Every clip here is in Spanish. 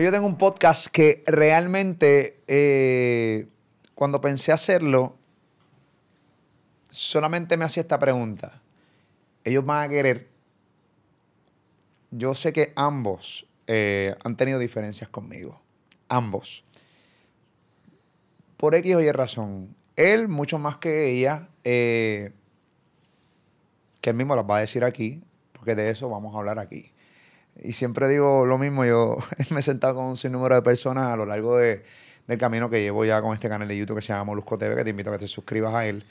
Pues yo tengo un podcast que realmente eh, cuando pensé hacerlo, solamente me hacía esta pregunta. Ellos van a querer. Yo sé que ambos eh, han tenido diferencias conmigo. Ambos. Por X o Y razón. Él, mucho más que ella, eh, que él mismo las va a decir aquí, porque de eso vamos a hablar aquí y siempre digo lo mismo, yo me he sentado con un sinnúmero de personas a lo largo de, del camino que llevo ya con este canal de YouTube que se llama Molusco TV, que te invito a que te suscribas a él,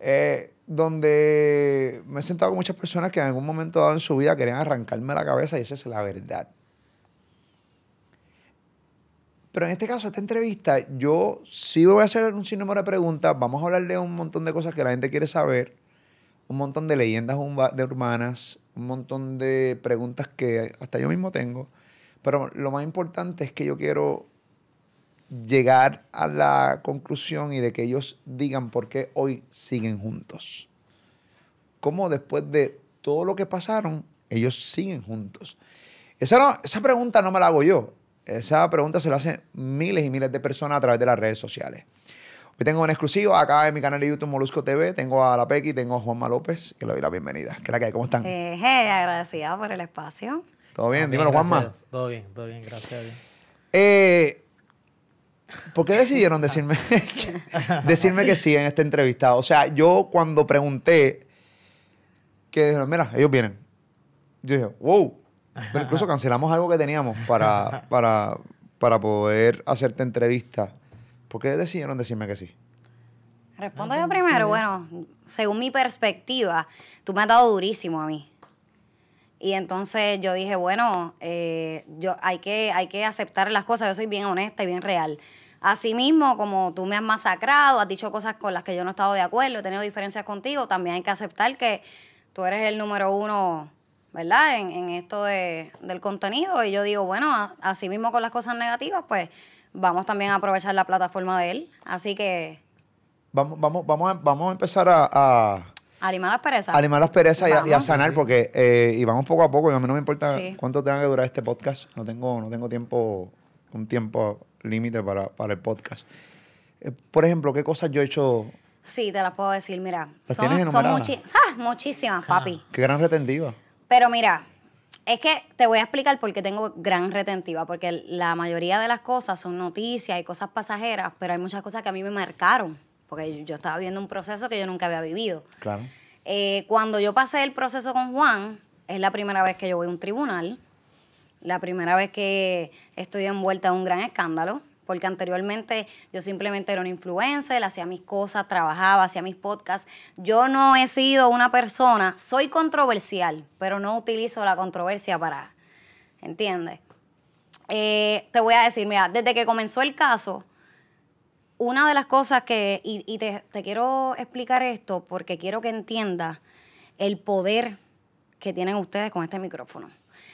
eh, donde me he sentado con muchas personas que en algún momento dado en su vida querían arrancarme la cabeza y esa es la verdad. Pero en este caso, esta entrevista, yo sí voy a hacer un sinnúmero de preguntas, vamos a hablar de un montón de cosas que la gente quiere saber, un montón de leyendas urbanas, un montón de preguntas que hasta yo mismo tengo. Pero lo más importante es que yo quiero llegar a la conclusión y de que ellos digan por qué hoy siguen juntos. Cómo después de todo lo que pasaron, ellos siguen juntos. Esa, esa pregunta no me la hago yo. Esa pregunta se la hacen miles y miles de personas a través de las redes sociales tengo una exclusiva acá en mi canal de YouTube Molusco TV. Tengo a la Pequi, tengo a Juanma López, que le doy la bienvenida. ¿Qué tal la que hay? ¿Cómo están? Eh, agradecida por el espacio. ¿Todo bien? Dímelo, Juanma. Todo bien, todo bien, gracias eh, ¿Por qué decidieron decirme, decirme que sí en esta entrevista? O sea, yo cuando pregunté que dijeron, mira, ellos vienen. Yo dije, wow. Pero incluso cancelamos algo que teníamos para, para, para poder hacerte entrevista. ¿Por qué decidieron decirme que sí? Respondo yo primero. Bueno, según mi perspectiva, tú me has dado durísimo a mí. Y entonces yo dije, bueno, eh, yo, hay, que, hay que aceptar las cosas. Yo soy bien honesta y bien real. Asimismo, como tú me has masacrado, has dicho cosas con las que yo no he estado de acuerdo, he tenido diferencias contigo, también hay que aceptar que tú eres el número uno, ¿verdad? En, esto del contenido. Y yo digo, bueno, asimismo con las cosas negativas, pues vamos también a aprovechar la plataforma de él. Así que... Vamos, vamos, vamos, a, vamos a empezar a... a... Animar las perezas. animar las perezas y, a sanar, porque eh, y vamos poco a poco. Y a mí no me importa cuánto tenga que durar este podcast. No tengo, no tengo tiempo, un tiempo límite para, el podcast. Eh, por ejemplo, ¿qué cosas yo he hecho? Sí, te las puedo decir. Mira, son, son ah, muchísimas, ah, papi. Qué gran retentiva. Pero mira, es que te voy a explicar por qué tengo gran retentiva, porque la mayoría de las cosas son noticias y cosas pasajeras, pero hay muchas cosas que a mí me marcaron, porque yo estaba viendo un proceso que yo nunca había vivido. Claro. Eh, cuando yo pasé el proceso con Juan, es la primera vez que yo voy a un tribunal, la primera vez que estoy envuelta en un gran escándalo, porque anteriormente yo simplemente era una influencer, hacía mis cosas, trabajaba, hacía mis podcasts. Yo no he sido una persona, soy controversial, pero no utilizo la controversia para, ¿entiendes? Eh, te voy a decir, mira, desde que comenzó el caso, una de las cosas que, y, te, te, quiero explicar esto porque quiero que entiendas el poder que tienen ustedes con este micrófono.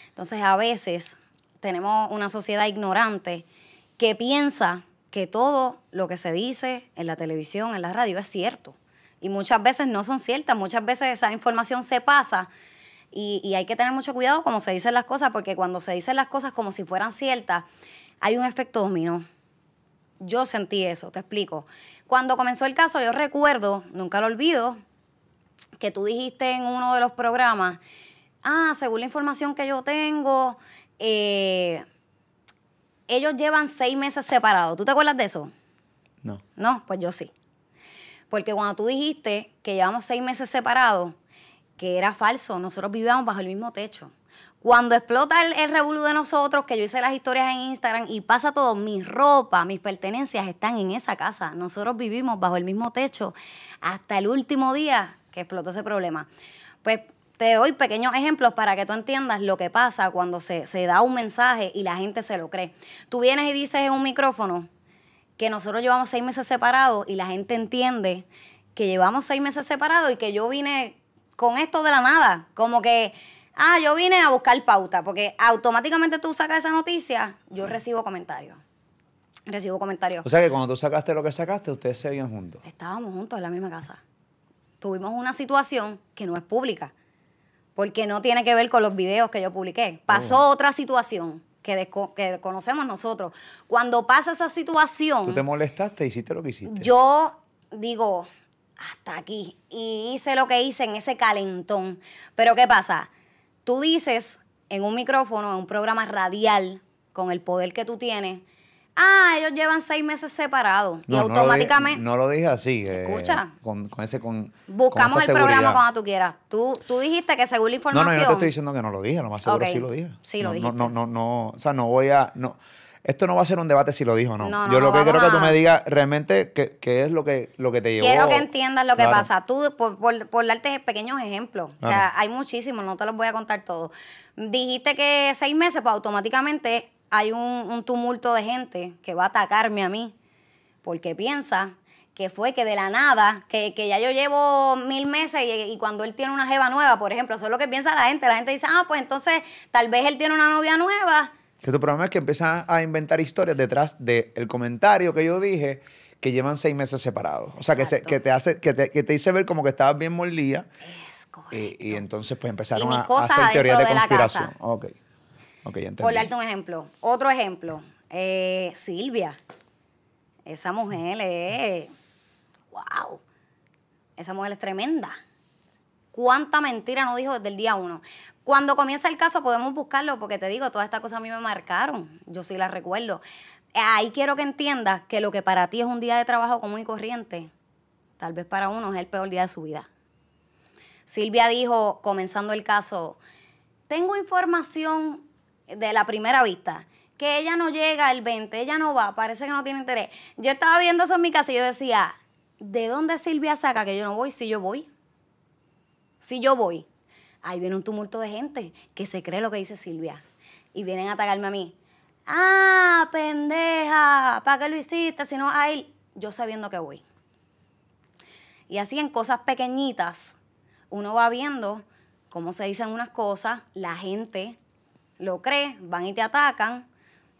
Entonces, a veces tenemos una sociedad ignorante que piensa que todo lo que se dice en la televisión, en la radio, es cierto. Y muchas veces no son ciertas, muchas veces esa información se pasa y, hay que tener mucho cuidado como se dicen las cosas, porque cuando se dicen las cosas como si fueran ciertas, hay un efecto dominó. Yo sentí eso, te explico. Cuando comenzó el caso, yo recuerdo, nunca lo olvido, que tú dijiste en uno de los programas, ah, según la información que yo tengo, eh, ellos llevan seis meses separados. ¿Tú te acuerdas de eso? No. No, pues yo sí. Porque cuando tú dijiste que llevamos seis meses separados, que era falso, nosotros vivíamos bajo el mismo techo. Cuando explota el, el de nosotros, que yo hice las historias en Instagram y pasa todo, mi ropa, mis pertenencias están en esa casa. Nosotros vivimos bajo el mismo techo hasta el último día que explotó ese problema. Pues te doy pequeños ejemplos para que tú entiendas lo que pasa cuando se, da un mensaje y la gente se lo cree. Tú vienes y dices en un micrófono que nosotros llevamos seis meses separados y la gente entiende que llevamos seis meses separados y que yo vine con esto de la nada, como que ah, yo vine a buscar pauta, porque automáticamente tú sacas esa noticia, yo recibo comentarios. Recibo comentarios. O sea que cuando tú sacaste lo que sacaste, ustedes se vieron juntos. Estábamos juntos en la misma casa. Tuvimos una situación que no es pública porque no tiene que ver con los videos que yo publiqué. Pasó oh. otra situación que, que conocemos nosotros. Cuando pasa esa situación... Tú te molestaste, hiciste lo que hiciste. Yo digo, hasta aquí. Y hice lo que hice en ese calentón. Pero ¿qué pasa? Tú dices en un micrófono, en un programa radial, con el poder que tú tienes, ah, ellos llevan seis meses separados. y automáticamente. No lo, dije, así. Eh, Escucha. Con, ese. Buscamos el programa cuando tú quieras. Tú, tú dijiste que según la información. No, no, yo te estoy diciendo que no lo dije, lo seguro sí lo dije. Sí lo No, no, no, O sea, no voy a. No. Esto no va a ser un debate si lo dijo o no. yo lo que quiero que tú me digas realmente qué, es lo que, lo que te llevó. Quiero que entiendas lo que pasa. Tú, por, por, por, darte pequeños ejemplos, o sea, hay muchísimos, no te los voy a contar todos. Dijiste que seis meses, pues automáticamente hay un, tumulto de gente que va a atacarme a mí porque piensa que fue que de la nada, que, ya yo llevo mil meses y, cuando él tiene una jeva nueva, por ejemplo, eso es lo que piensa la gente. La gente dice, ah, pues entonces tal vez él tiene una novia nueva. Que tu problema es que empiezan a inventar historias detrás del comentario que yo dije que llevan seis meses separados. O sea, que, que, te hace, que, te, que hice ver como que estabas bien molida. Es eh, Y, entonces pues empezaron a, hacer teorías de, conspiración. Okay. Por darte un ejemplo. Otro ejemplo. Eh, Silvia. Esa mujer es. ¡Wow! Esa mujer es tremenda. ¿Cuánta mentira no dijo desde el día uno? Cuando comienza el caso podemos buscarlo porque te digo, todas estas cosas a mí me marcaron. Yo sí las recuerdo. Ahí quiero que entiendas que lo que para ti es un día de trabajo común y corriente, tal vez para uno es el peor día de su vida. Silvia dijo, comenzando el caso, tengo información de la primera vista. Que ella no llega el 20, ella no va, parece que no tiene interés. Yo estaba viendo eso en mi casa y yo decía, ¿de dónde Silvia saca que yo no voy? Si yo voy. Si yo voy. Ahí viene un tumulto de gente que se cree lo que dice Silvia. Y vienen a atacarme a mí. Ah, pendeja, ¿para qué lo hiciste? Si no, ahí yo sabiendo que voy. Y así en cosas pequeñitas, uno va viendo cómo se dicen unas cosas, la gente lo crees, van y te atacan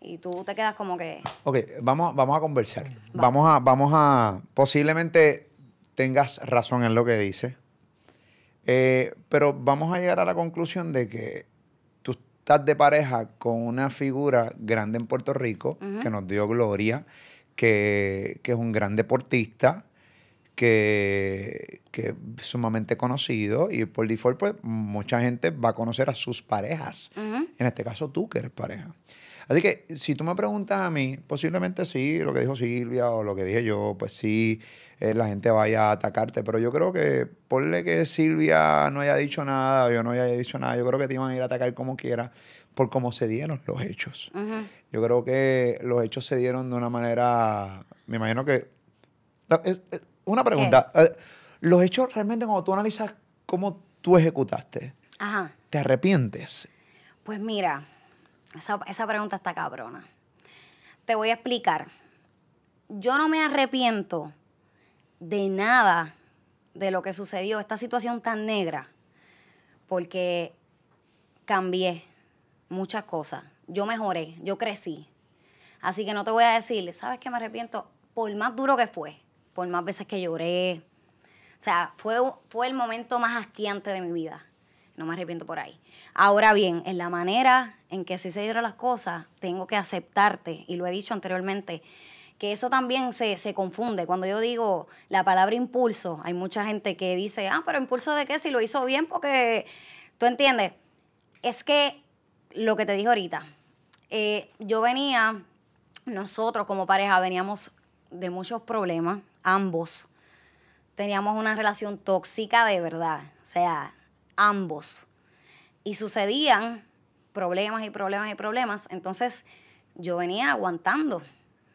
y tú te quedas como que... Ok, vamos, vamos a conversar. Vamos, a, vamos a... Posiblemente tengas razón en lo que dices, eh, pero vamos a llegar a la conclusión de que tú estás de pareja con una figura grande en Puerto Rico que nos dio gloria, que, que es un gran deportista, que, es sumamente conocido y por default, pues mucha gente va a conocer a sus parejas. En este caso, tú que eres pareja. Así que si tú me preguntas a mí, posiblemente sí, lo que dijo Silvia o lo que dije yo, pues sí, eh, la gente vaya a atacarte, pero yo creo que porle que Silvia no haya dicho nada, o yo no haya dicho nada, yo creo que te iban a ir a atacar como quiera por cómo se dieron los hechos. Yo creo que los hechos se dieron de una manera, me imagino que... Una pregunta. Eh, Los hechos realmente cuando tú analizas cómo tú ejecutaste, ¿te arrepientes? Pues mira, esa, pregunta está cabrona. Te voy a explicar. Yo no me arrepiento de nada de lo que sucedió, esta situación tan negra, porque cambié muchas cosas. Yo mejoré, yo crecí. Así que no te voy a decir, ¿sabes qué me arrepiento? Por más duro que fue por más veces que lloré. O sea, fue, fue el momento más asqueante de mi vida. No me arrepiento por ahí. Ahora bien, en la manera en que se dieron las cosas, tengo que aceptarte, y lo he dicho anteriormente, que eso también se, confunde. Cuando yo digo la palabra impulso, hay mucha gente que dice, ah, pero impulso de qué si lo hizo bien porque, ¿tú entiendes? Es que lo que te dije ahorita, eh, yo venía, nosotros como pareja veníamos de muchos problemas, ambos. Teníamos una relación tóxica de verdad, o sea, ambos. Y sucedían problemas y problemas y problemas, entonces yo venía aguantando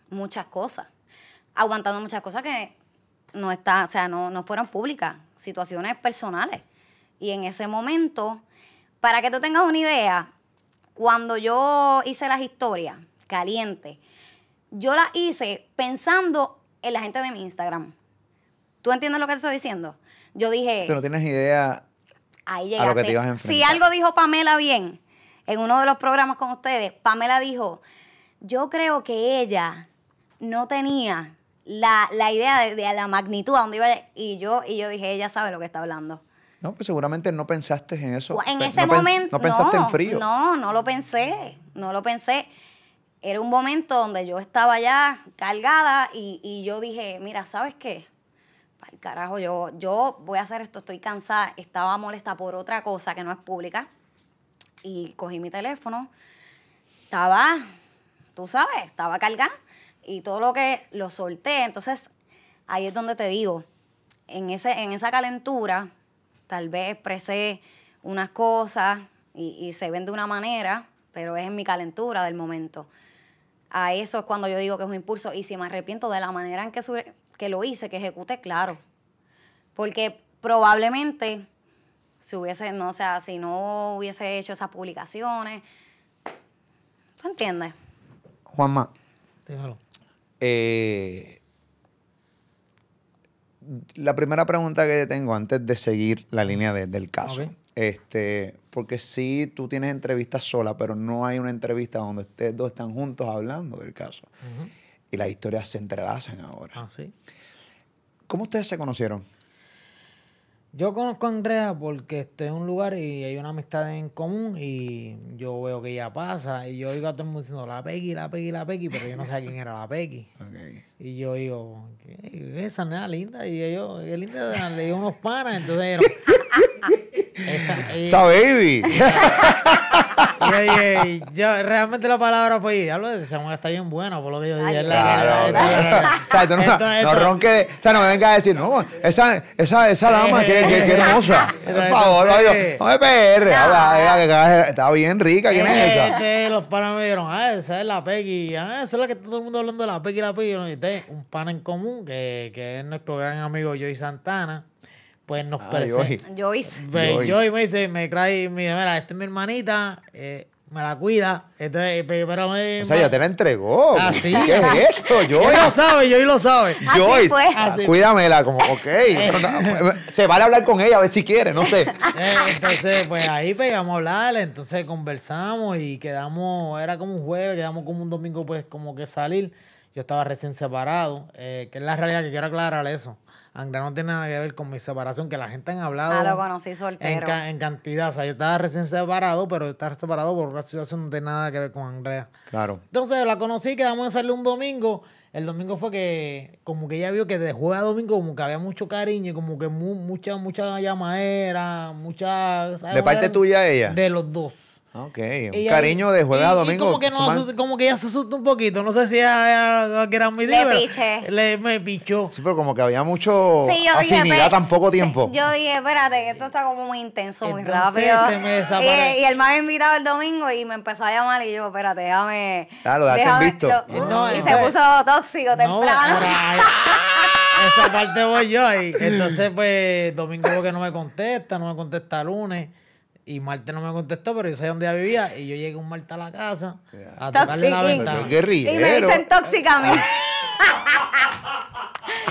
muchas cosas, aguantando muchas cosas que no está, sea, no, fueron públicas, situaciones personales. Y en ese momento, para que tú tengas una idea, cuando yo hice las historias caliente, yo las hice pensando en la gente de mi Instagram. ¿Tú entiendes lo que te estoy diciendo? Yo dije... Tú no tienes idea ahí a lo que te ibas a enfrentar. Si algo dijo Pamela bien en uno de los programas con ustedes, Pamela dijo, yo creo que ella no tenía la, idea de, la magnitud a donde iba y yo, y yo dije, ella sabe lo que está hablando. No, pues seguramente no pensaste en eso. Pues, en ese momento. no pensaste en frío. No, no lo pensé. No lo pensé era un momento donde yo estaba ya cargada y, yo dije, mira, ¿sabes qué? Para el carajo, yo, yo voy a hacer esto, estoy cansada, estaba molesta por otra cosa que no es pública. Y cogí mi teléfono, estaba, tú sabes, estaba cargada y todo lo que lo solté. Entonces, ahí es donde te digo, en, ese, en esa calentura, tal vez expresé unas cosas y, y se ven de una manera, pero es en mi calentura del momento a eso es cuando yo digo que es un impulso. Y si me arrepiento de la manera en que, que lo hice, que ejecuté, claro. Porque probablemente si hubiese, no sea, si no hubiese hecho esas publicaciones. ¿Tú entiendes? Juanma. Eh, la primera pregunta que tengo antes de seguir la línea del caso. Este, porque si tú tienes entrevistas sola, pero no hay una entrevista donde ustedes dos están juntos hablando del caso. Y las historias se entrelazan ahora. Ah, ¿Cómo ustedes se conocieron? Yo conozco a Andrea porque este es un lugar y hay una amistad en común y yo veo que ella pasa y yo digo a todo el mundo diciendo la Peggy, la Peggy, la Peggy, pero yo no sé quién era la Peggy. Okay. Y yo digo, esa nena linda y ellos qué linda, le unos panas, entonces esa, baby. realmente la palabra fue, diablo, ese que está bien bueno, por lo que yo dije. Claro, no, no ronque, o sea, no me venga a decir, no, esa, esa, esa dama, que, que, que hermosa. Por favor, oye, no me PR, habla, está bien rica, ¿quién es esa? Este, los panas me dijeron, ah, esa es la Peggy, ah, esa es la que todo el mundo hablando de la Peggy y la Peggy. Un pan en común, que, que es nuestro gran amigo Joey Santana. Ah, pues nos ah, Joyce. Joyce. me dice, me trae, mira, esta es mi hermanita, eh, me la cuida. Entonces, eh, pero eh, o sea, ya te la entregó. Así. Ah, ¿Qué es esto, Joyce? Joy lo sabe, Joyce lo sabe. Joyce, fue. Ah, cuídamela, como, ok. Pues, se vale hablar con ella, a ver si quiere, no sé. Eh, entonces, pues ahí pegamos pues, a hablar, entonces conversamos y quedamos, era como un jueves, quedamos como un domingo, pues como que salir. Yo estaba recién separado, eh, que es la realidad que quiero aclarar eso. Andrea no tiene nada que ver con mi separación, que la gente han hablado. Ah, lo conocí En, cantidad. O sea, yo estaba recién separado, pero estar separado por una situación no tiene nada que ver con Andrea. Claro. Entonces la conocí, quedamos en salir un domingo. El domingo fue que, como que ella vio que de jueves a domingo, como que había mucho cariño y como que mucha, mucha llamadera, mucha. ¿De parte tuya ella? De los dos. Ok, un cariño de jueves a domingo. como, que no ella se asustó un poquito. No sé si era ella que Le piché. Le, me pichó. Sí, pero como que había mucho sí, yo afinidad dije, pues, tan poco tiempo. yo dije, espérate, esto está como muy intenso, muy rápido. y, y, me ha invitado el domingo y me empezó a llamar y yo, espérate, déjame. Claro, ah, y se puso tóxico temprano. esa parte voy yo ahí. Entonces, pues, domingo que no me contesta, no me contesta lunes. Y Marta no me contestó, pero yo sabía dónde ella vivía. Y yo llegué un Marta a la casa a tocarle la ventana. Y me dicen tóxicamente.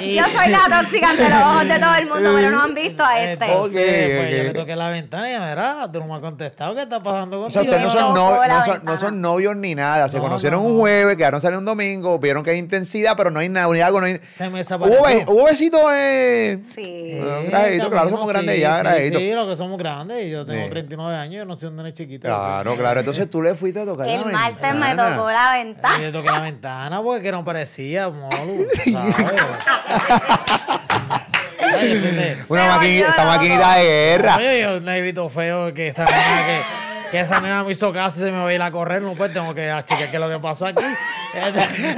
Yo soy la tóxica ante los ojos de todo el mundo, pero no han visto a este. Ok, pues yo le toqué la ventana y verá, tú no me has contestado qué está pasando eso. O sea, ustedes no son, son, novios ni nada. Se conocieron un jueves, quedaron salir un domingo, vieron que hay intensidad, pero no hay nada, ni algo, no hay. Se me desapareció. Hubo besitos, eh. Sí. claro, somos grandes ya, Sí, lo que somos grandes, y yo tengo 39 años, yo no soy un nene chiquito. Claro, claro. Entonces tú le fuiste a tocar la ventana. El martes me tocó la ventana. Yo toqué la ventana porque no parecía, molu, Una maquinita, esta maquinita de guerra. Oye, yo, un negrito feo que está que que esa nena me hizo caso y se me va a ir a correr, no pues tengo que achicar qué es lo que pasó aquí.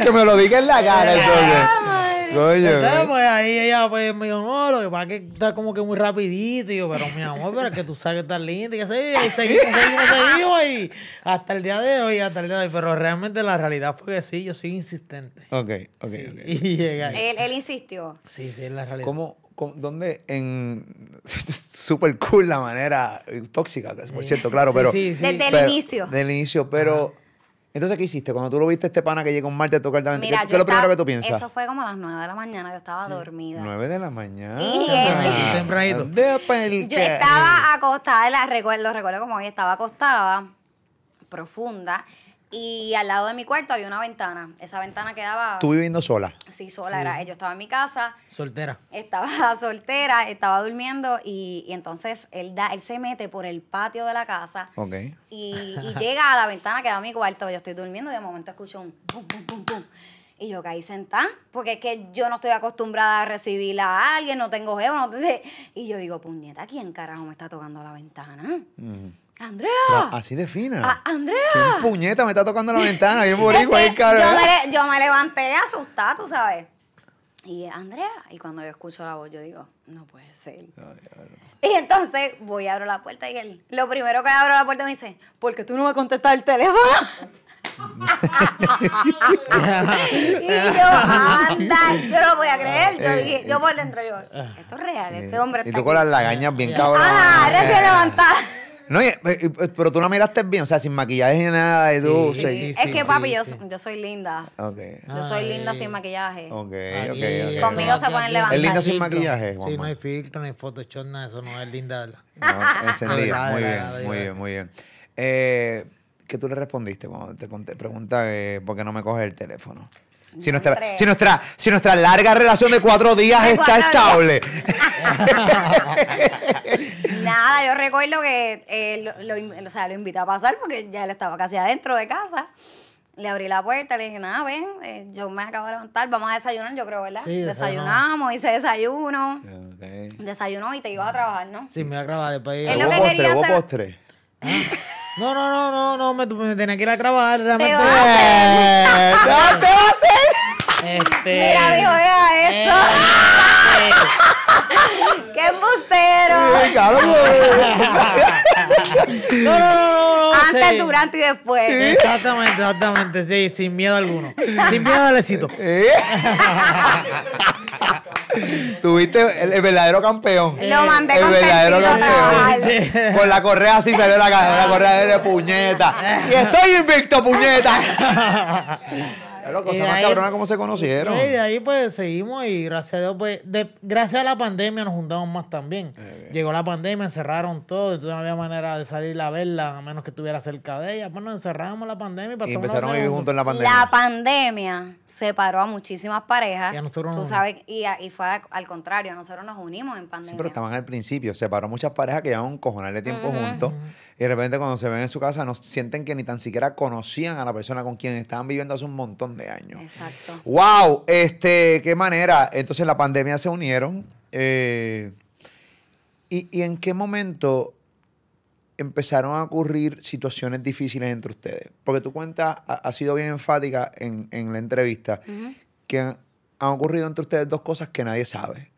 que me lo diga en la cara entonces. Ah, Coño. Eh. pues ahí ella pues, me dijo, no, lo que pasa es que está como que muy rapidito. Y yo, pero mi amor, pero es que tú sabes que estás linda. Y que y seguimos, seguimos, seguimos. Y hasta el día de hoy, hasta el día de hoy. Pero realmente la realidad fue que sí, yo soy insistente. Ok, ok, ok. Y llega. Él, él insistió. Sí, sí, es la realidad. ¿Cómo, donde en super cool la manera eh, tóxica, por cierto, claro, pero, Desde el inicio. Desde el inicio, pero entonces ¿qué hiciste? Cuando tú lo viste este pana que llega un martes a tocar también, ¿qué, ¿qué es lo primero que tú piensas? Eso fue como a las 9 de la mañana, yo estaba dormida. 9 de la mañana. Y Yo estaba acostada, recuerdo, recuerdo como hoy estaba acostada, profunda y al lado de mi cuarto había una ventana. Esa ventana quedaba. ¿Tú viviendo sola? Sí, sola. Era. Yo estaba en mi casa. Soltera. Estaba soltera, estaba durmiendo y, entonces él, da, él se mete por el patio de la casa. Ok. Y, llega a la ventana que da mi cuarto. Yo estoy durmiendo y de momento escucho un pum, pum, pum, Y yo caí sentada, porque es que yo no estoy acostumbrada a recibir a alguien, no tengo geo, No, y yo digo, puñeta, ¿quién carajo me está tocando la ventana? ¡Andrea! así de fina. Ah, ¡Andrea! ¿Qué puñeta me está tocando la ventana? Este, yo, ahí, ¿eh? yo, me, levanté asustada, tú sabes. Y Andrea, y cuando yo escucho la voz, yo digo, no puede ser. Y entonces voy a abrir la puerta y él, lo primero que abro la puerta me dice, ¿Por qué tú no me contestas el teléfono. y yo, anda, yo no lo voy a creer. Yo ah, dije, eh, yo eh, por dentro, yo, esto es real, este hombre. y tú con las lagañas bien cabrón. Ah, recién levantada. No, eh, pues, pero tú la miraste bien, o sea, sin maquillaje ni nada. Y es que, papi, yo, yo soy linda. Yo soy linda sin maquillaje. okay Conmigo se pueden levantar. ¿Es linda sin maquillaje, Sí, no hay filtro, no hay Photoshop, nada, eso no es linda. No, encendida. Muy bien, muy bien, muy bien. Eh, ¿Qué tú le respondiste cuando te conté- eh, por qué no me coges el teléfono? Si nuestra, si, nuestra, si nuestra larga relación de cuatro días está estable. Nada, yo recuerdo que eh, lo, lo invité a pasar porque ya él estaba casi adentro de casa. Le abrí la puerta, le dije, nada, ven, eh, yo me acabo de levantar, vamos a desayunar, yo creo, ¿verdad? desayunamos. hice desayuno, desayuno desayunó y te ibas a trabajar, ¿no? Sí, me iba a grabar después. Es lo que quería postre, hacer- postre. ¿Ah? No, no, no, no, no, me, me tenía que ir a grabar. realmente. ¡No te va a hacer! Este... Mira, dijo, vea eso. Este. ¡Qué embustero! no, no, no, no. Antes, durante y después. Exactamente, exactamente, sí, sin miedo alguno. Sin miedo al éxito. ¿Eh? Tuviste el, verdadero campeón. Lo mandé El verdadero campeón. Por Con la correa sí salió la, la correa de puñeta. Y estoy invicto, puñeta. se conocieron. Y de ahí pues seguimos y gracias a Dios, pues, gracias a la pandemia nos juntamos más también. Llegó la pandemia, encerraron todo, y no había manera de salir a verla, a menos que estuviera cerca de ella. Pues nos encerramos la pandemia y, empezaron a vivir juntos en la pandemia. La pandemia separó a muchísimas parejas. Y nosotros tú sabes, y, y fue al contrario, nosotros nos unimos en pandemia. Sí, pero estaban al principio, separó muchas parejas que llevaban un cojonal de tiempo juntos. Y de repente cuando se ven en su casa no sienten que ni tan siquiera conocían a la persona con quien estaban viviendo hace un montón de años. Exacto. ¡Wow! Este, qué manera. Entonces la pandemia se unieron. Eh, y, en qué momento empezaron a ocurrir situaciones difíciles entre ustedes. Porque tú cuenta ha, sido bien enfática en, la entrevista, que han, ocurrido entre ustedes dos cosas que nadie sabe.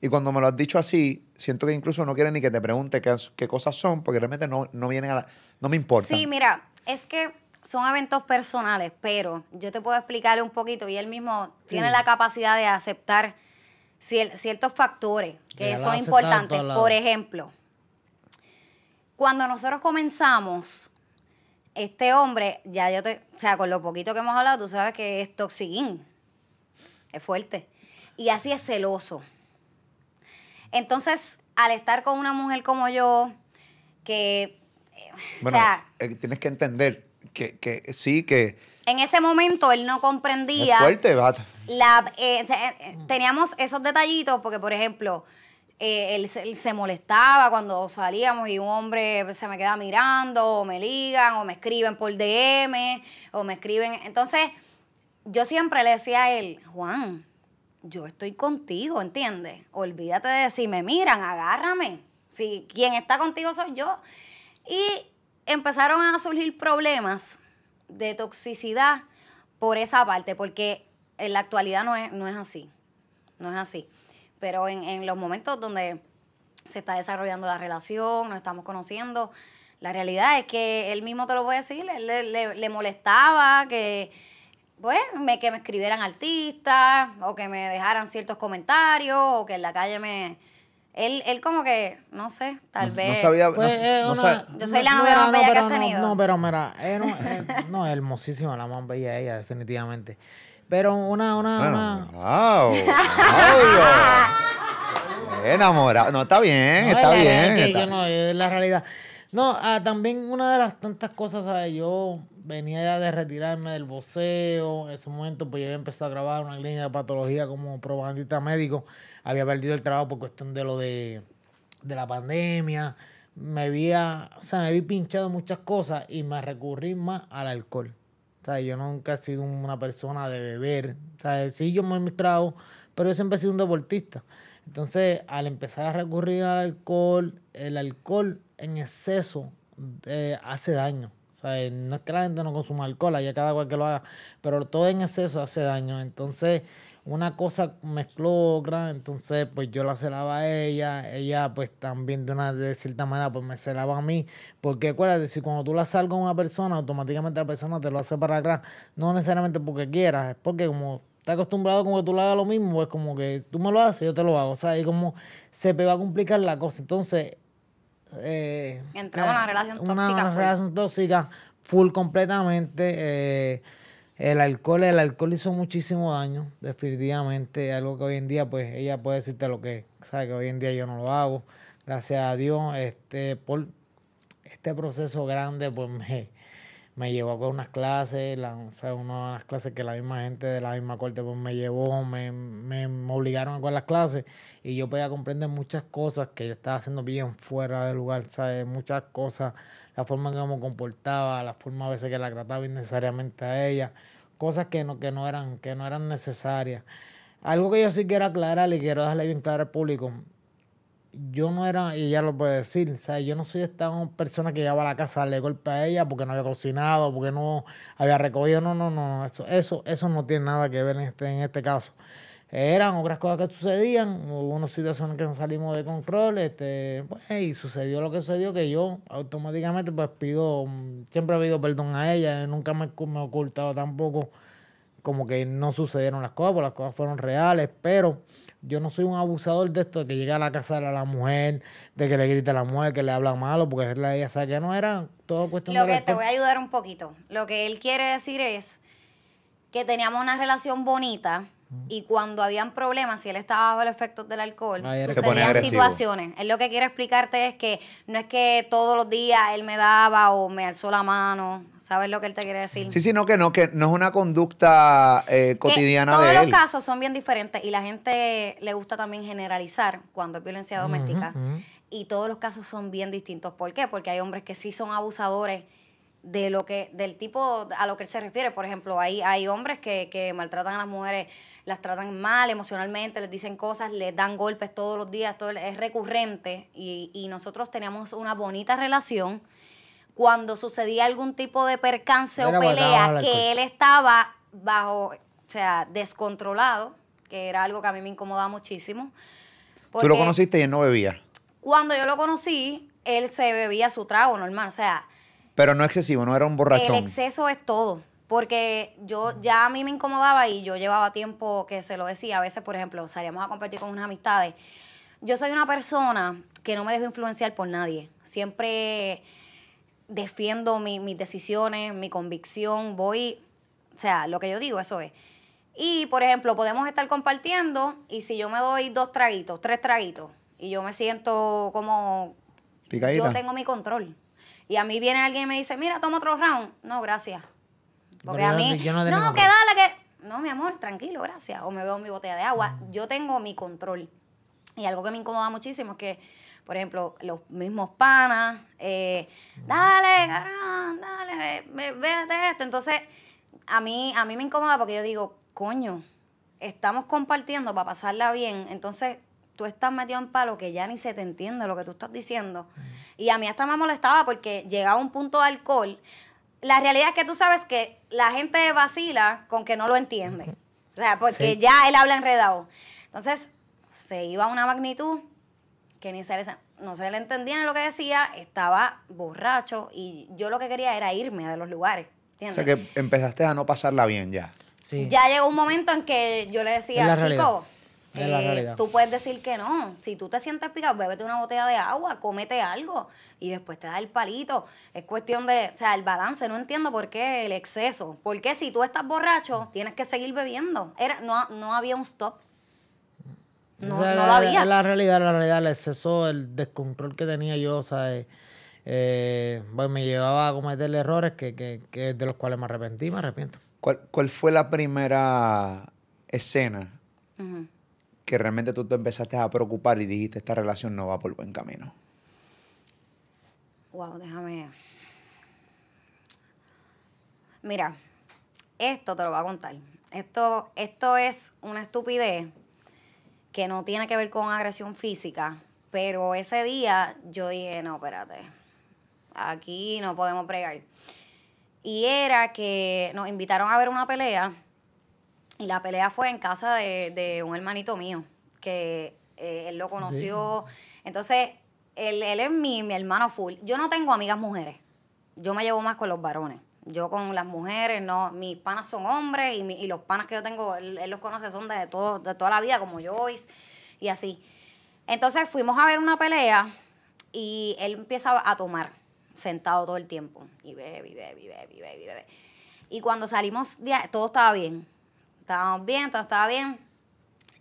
Y cuando me lo has dicho así, siento que incluso no quieren ni que te pregunte qué, cosas son, porque realmente no, no vienen a no me importa. Sí, mira, es que son eventos personales, pero yo te puedo explicarle un poquito y él mismo tiene la capacidad de aceptar ciertos factores que son importantes. Por ejemplo, cuando nosotros comenzamos, este hombre, ya yo te, o sea, con lo poquito que hemos hablado, tú sabes que es toxiguín, es fuerte y así es celoso. Entonces, al estar con una mujer como yo, que... Eh, o sea, eh, tienes que entender que, sí, que... En ese momento él no comprendía... Es fuerte, bata. Eh, teníamos esos detallitos porque, por ejemplo, él, se molestaba cuando salíamos y un hombre se me queda mirando o me ligan o me escriben por DM o me escriben. Entonces, yo siempre le decía a él, Juan, yo estoy contigo, ¿entiendes? Olvídate de si me miran, agárrame. Si quien está contigo soy yo. Y empezaron a surgir problemas de toxicidad por esa parte, porque en la actualidad no es, no es así. No es así. Pero en, los momentos donde se está desarrollando la relación, nos estamos conociendo, la realidad es que él mismo te lo puede decir, él le molestaba que pues, me, que me escribieran artistas, o que me dejaran ciertos comentarios, o que en la calle me... Él, él como que, no sé, tal vez... No sabía... no, pues, Yo soy la mamá más bella que has tenido. No, pero mira, no no, hermosísima la más bella ella, definitivamente. Pero una, una, Wow, Enamorado. No, está bien, está bien. Es no, la realidad. No, ah, también una de las tantas cosas, ¿sabes? Yo venía ya de retirarme del boceo. En ese momento, pues yo había empezado a grabar una línea de patología como propagandista médico. Había perdido el trabajo por cuestión de lo de, la pandemia. Me había, o sea, me había pinchado muchas cosas y me recurrí más al alcohol. O sea, yo nunca he sido una persona de beber. O sea, sí, yo me he misturado, pero yo siempre he sido un deportista. Entonces, al empezar a recurrir al alcohol, el alcohol en exceso eh, hace daño. O sea, no es que la gente no consuma alcohol, ya cada cual que lo haga, pero todo en exceso hace daño. Entonces, una cosa mezcló otra, entonces pues yo la celaba a ella, ella pues también de una de cierta manera pues me celaba a mí, porque acuérdate, si cuando tú la salgas a una persona, automáticamente la persona te lo hace para atrás, no necesariamente porque quieras, es porque como está acostumbrado como que tú le hagas lo mismo, es pues, como que tú me lo haces, yo te lo hago, o sea, y como se va a complicar la cosa, entonces eh, una relación tóxica. full. completamente. Eh, el alcohol, el alcohol hizo muchísimo daño, definitivamente. Algo que hoy en día, pues, ella puede decirte lo que, sabe que hoy en día yo no lo hago. Gracias a Dios, este, por este proceso grande, pues me, me llevó a unas clases, la, o sea, unas clases que la misma gente de la misma corte pues, me llevó, me, me, me obligaron a con las clases y yo podía comprender muchas cosas que yo estaba haciendo bien fuera del lugar, ¿sabes? Muchas cosas, la forma en que me comportaba, la forma a veces que la trataba innecesariamente a ella, cosas que no, que no, eran, que no eran necesarias. Algo que yo sí quiero aclarar y quiero darle bien claro al público, yo no era, y ya lo puede decir, yo no soy esta persona que llegaba a la casa a darle golpe a ella porque no había cocinado, porque no había recogido, no, no, no, eso, eso, eso no tiene nada que ver en este, en este caso. Eran otras cosas que sucedían, hubo unas situaciones que nos salimos de control, este, pues, y sucedió lo que sucedió, que yo automáticamente pues pido, siempre he pedido perdón a ella, nunca me, me he ocultado tampoco como que no sucedieron las cosas, porque las cosas fueron reales, pero yo no soy un abusador de esto, de que llega a la casa de la mujer, de que le grita a la mujer, que le habla malo, porque ella sabe que no era todo cuestión Lo que te voy a ayudar un poquito. Lo que él quiere decir es que teníamos una relación bonita, y cuando habían problemas, si él estaba bajo los efectos del alcohol, sucedían situaciones. Él lo que quiere explicarte es que no es que todos los días él me daba o me alzó la mano. ¿Sabes lo que él te quiere decir? Sí, sí, no, que no, que no es una conducta eh, cotidiana de él. Todos los casos son bien diferentes y la gente le gusta también generalizar cuando es violencia doméstica. Y todos los casos son bien distintos. ¿Por qué? Porque hay hombres que sí son abusadores de lo que, del tipo a lo que él se refiere. Por ejemplo, hay, hay hombres que, que maltratan a las mujeres, las tratan mal emocionalmente, les dicen cosas, les dan golpes todos los días, todo, es recurrente. Y, nosotros teníamos una bonita relación. Cuando sucedía algún tipo de percance o pelea, que él estaba bajo, o sea, descontrolado, que era algo que a mí me incomodaba muchísimo. Tú lo conociste y él no bebía. Cuando yo lo conocí, él se bebía su trago normal, o sea, pero no excesivo, no era un borrachón. El exceso es todo. Porque yo ya a mí me incomodaba y yo llevaba tiempo que se lo decía. A veces, por ejemplo, salíamos a compartir con unas amistades. Yo soy una persona que no me dejo influenciar por nadie. Siempre defiendo mis decisiones, mi convicción, voy, o sea, lo que yo digo, eso es. Y, por ejemplo, podemos estar compartiendo y si yo me doy dos traguitos, tres traguitos, y yo me siento como... Yo tengo mi control y a mí viene alguien y me dice, mira, toma otro round. No, gracias. Porque a mí, no, que dale, que... No, mi amor, tranquilo, gracias. O me veo mi botella de agua. Ah. Yo tengo mi control. Y algo que me incomoda muchísimo es que, por ejemplo, los mismos panas, eh, mm. dale, carón, dale, véate esto. Entonces, a mí, a mí me incomoda porque yo digo, coño, estamos compartiendo para pasarla bien. Entonces, tú estás metido en palo que ya ni se te entiende lo que tú estás diciendo. Y a mí hasta me molestaba porque llegaba un punto de alcohol. La realidad es que tú sabes que la gente vacila con que no lo entiende. O sea, porque ya él habla enredado. Entonces, se iba a una magnitud que ni se le, no se le entendía en lo que decía, estaba borracho y yo lo que quería era irme de los lugares. O sea que empezaste a no pasarla bien ya. Sí. Ya llegó un momento en que yo le decía, chico, eh, tú puedes decir que no. Si tú te sientes picado, bébete una botella de agua, comete algo y después te da el palito. Es cuestión de, o sea, el balance. No entiendo por qué el exceso. Porque si tú estás borracho, tienes que seguir bebiendo. Era, no, no había un stop. No, la, había. La, realidad, la realidad, el exceso, el descontrol que tenía yo, o sea, eh, eh, pues me llevaba a cometer errores que, que, que, de los cuales me arrepentí, me arrepiento. ¿Cuál, fue la primera escena? Ajá que realmente tú te empezaste a preocupar y dijiste, esta relación no va por buen camino? Wow, déjame. Mira, esto te lo voy a contar. Esto, esto es una estupidez que no tiene que ver con agresión física, pero ese día yo dije, no, espérate, aquí no podemos pregar. Y era que nos invitaron a ver una pelea y la pelea fue en casa de, un hermanito mío, que eh, él lo conoció. Entonces, él, es mi, hermano full. Yo no tengo amigas mujeres. Yo me llevo más con los varones. Yo con las mujeres, no, mis panas son hombres y, los panas que yo tengo, él, los conoce, son de, todo, de toda la vida, como Joyce y así. Entonces fuimos a ver una pelea y él empieza a tomar, sentado todo el tiempo. Y bebe, y bebe, y bebe, y bebe, bebe. Y cuando salimos, todo estaba bien estábamos bien, todo estaba bien.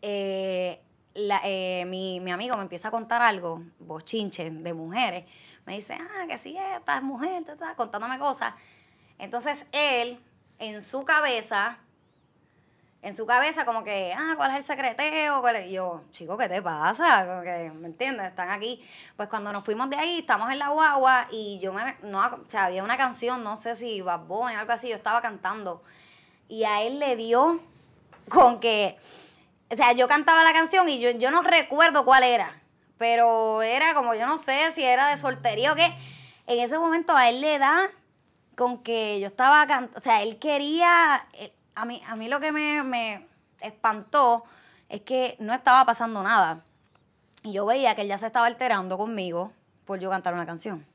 Eh, eh, mi, amigo me empieza a contar algo, bochinche, de mujeres. Me dice, ah, que sí esta es mujer, contándome cosas. Entonces él, en su cabeza, en su cabeza como que, ah, ¿cuál es el secreteo? yo, chico, ¿qué te pasa? Como que, ¿me entiendes? Están aquí. Pues cuando nos fuimos de ahí, estamos en la guagua y yo no, o sea, había una canción, no sé si Babón, o algo así, yo estaba cantando. Y a él le dio con que, o sea, yo cantaba la canción y yo, yo no recuerdo cuál era, pero era como, yo no sé si era de soltería o qué. En ese momento a él le da con que yo estaba cantando, o sea, él quería, eh, a mí, a mí lo que me, espantó es que no estaba pasando nada. Y yo veía que él ya se estaba alterando conmigo por yo cantar una canción.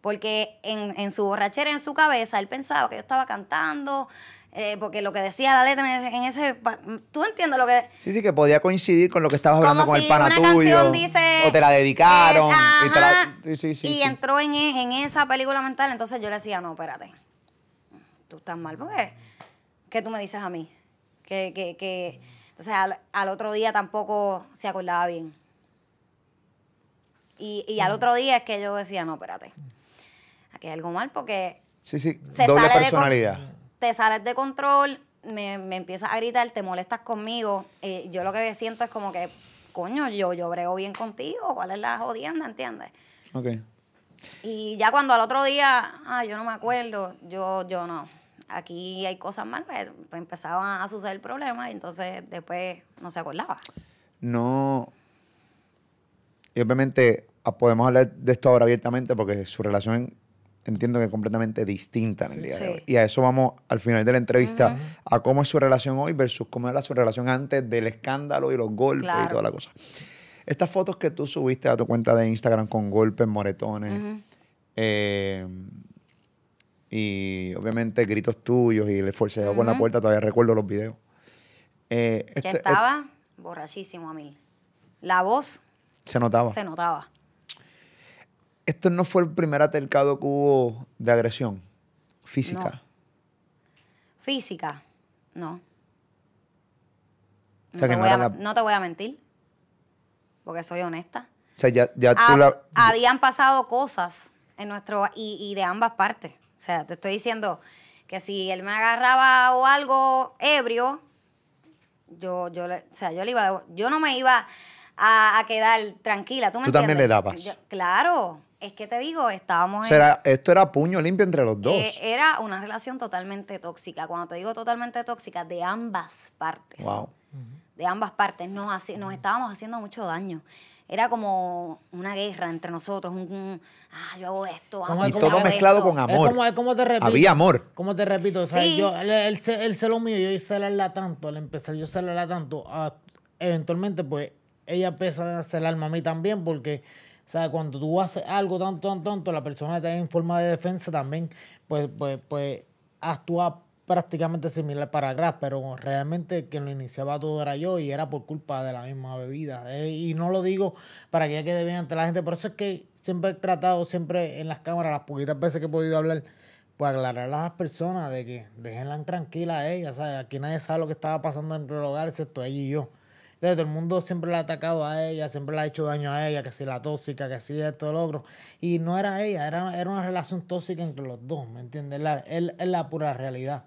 Porque en, en, su borrachera, en su cabeza, él pensaba que yo estaba cantando, eh, porque lo que decía la letra en ese... ¿Tú entiendes lo que...? Sí, sí, que podía coincidir con lo que estabas hablando con el pana tuyo, O te la eh, dedicaron. y, entró en, esa película mental. Entonces yo le decía, no, espérate. Tú estás mal. porque qué? tú me dices a mí? Que... que, que entonces al, otro día tampoco se acordaba bien. Y, y al otro día es que yo decía, no, espérate. Aquí hay algo mal porque... Sí, sí, se doble personalidad te sales de control, me, empiezas a gritar, te molestas conmigo. Eh, yo lo que siento es como que, coño, yo, yo brego bien contigo, ¿cuál es la jodienda, entiendes? Ok. Y ya cuando al otro día, ah, yo no me acuerdo, yo, yo no. Aquí hay cosas mal, pues, pues empezaban a suceder problemas y entonces después no se acordaba. No. Y obviamente ah, podemos hablar de esto ahora abiertamente porque su relación entiendo que completamente distinta en el día de hoy. Y a eso vamos al final de la entrevista, a cómo es su relación hoy versus cómo era su relación antes del escándalo y los golpes y toda la cosa. Estas fotos que tú subiste a tu cuenta de Instagram con golpes, moretones eh, y obviamente gritos tuyos y el forcejeo con la puerta, todavía recuerdo los videos. Eh, este, estaba eh, borrachísimo a mí. La voz... Se notaba. Se notaba esto no fue el primer atercado que hubo de agresión física. Física, no. no, te voy a, mentir, porque soy honesta. O sea, ya, ya la... Habían pasado cosas en nuestro y, de ambas partes. O sea, te estoy diciendo que si él me agarraba o algo ebrio, yo, yo, o sea, yo le iba, yo no me iba a, quedar tranquila. Tú, también le dabas. claro, es que te digo, estábamos Era, esto era puño limpio entre los dos. Eh, era una relación totalmente tóxica. Cuando te digo totalmente tóxica, de ambas partes. Wow. De ambas partes. Nos, nos estábamos haciendo mucho daño. Era como una guerra entre nosotros. ah, yo hago esto. Ah, todo mezclado con amor. Es te repito. Había amor. Como te repito, o sea, yo, él, se lo mío, yo celarla tanto, al empezar yo celarla tanto, ah, eventualmente pues ella empezó a celarme a mí también porque o sea, cuando tú haces algo tanto, tanto, tanto, la persona que está en forma de defensa también, pues, pues, pues actúa prácticamente similar para atrás, pero realmente quien lo iniciaba todo era yo y era por culpa de la misma bebida. Eh, y no lo digo para que ya quede bien ante la gente, por eso es que siempre he tratado, siempre en las cámaras, las poquitas veces que he podido hablar, pues aclarar a las personas de que déjenla tranquila a ella, ¿sabes? Aquí nadie sabe lo que estaba pasando en el hogar, excepto ella y yo todo el mundo siempre la ha atacado a ella, siempre le ha hecho daño a ella, que si la tóxica, que si esto, lo otro. Y no era ella, era, era una relación tóxica entre los dos, ¿me entiendes? Es, la pura realidad.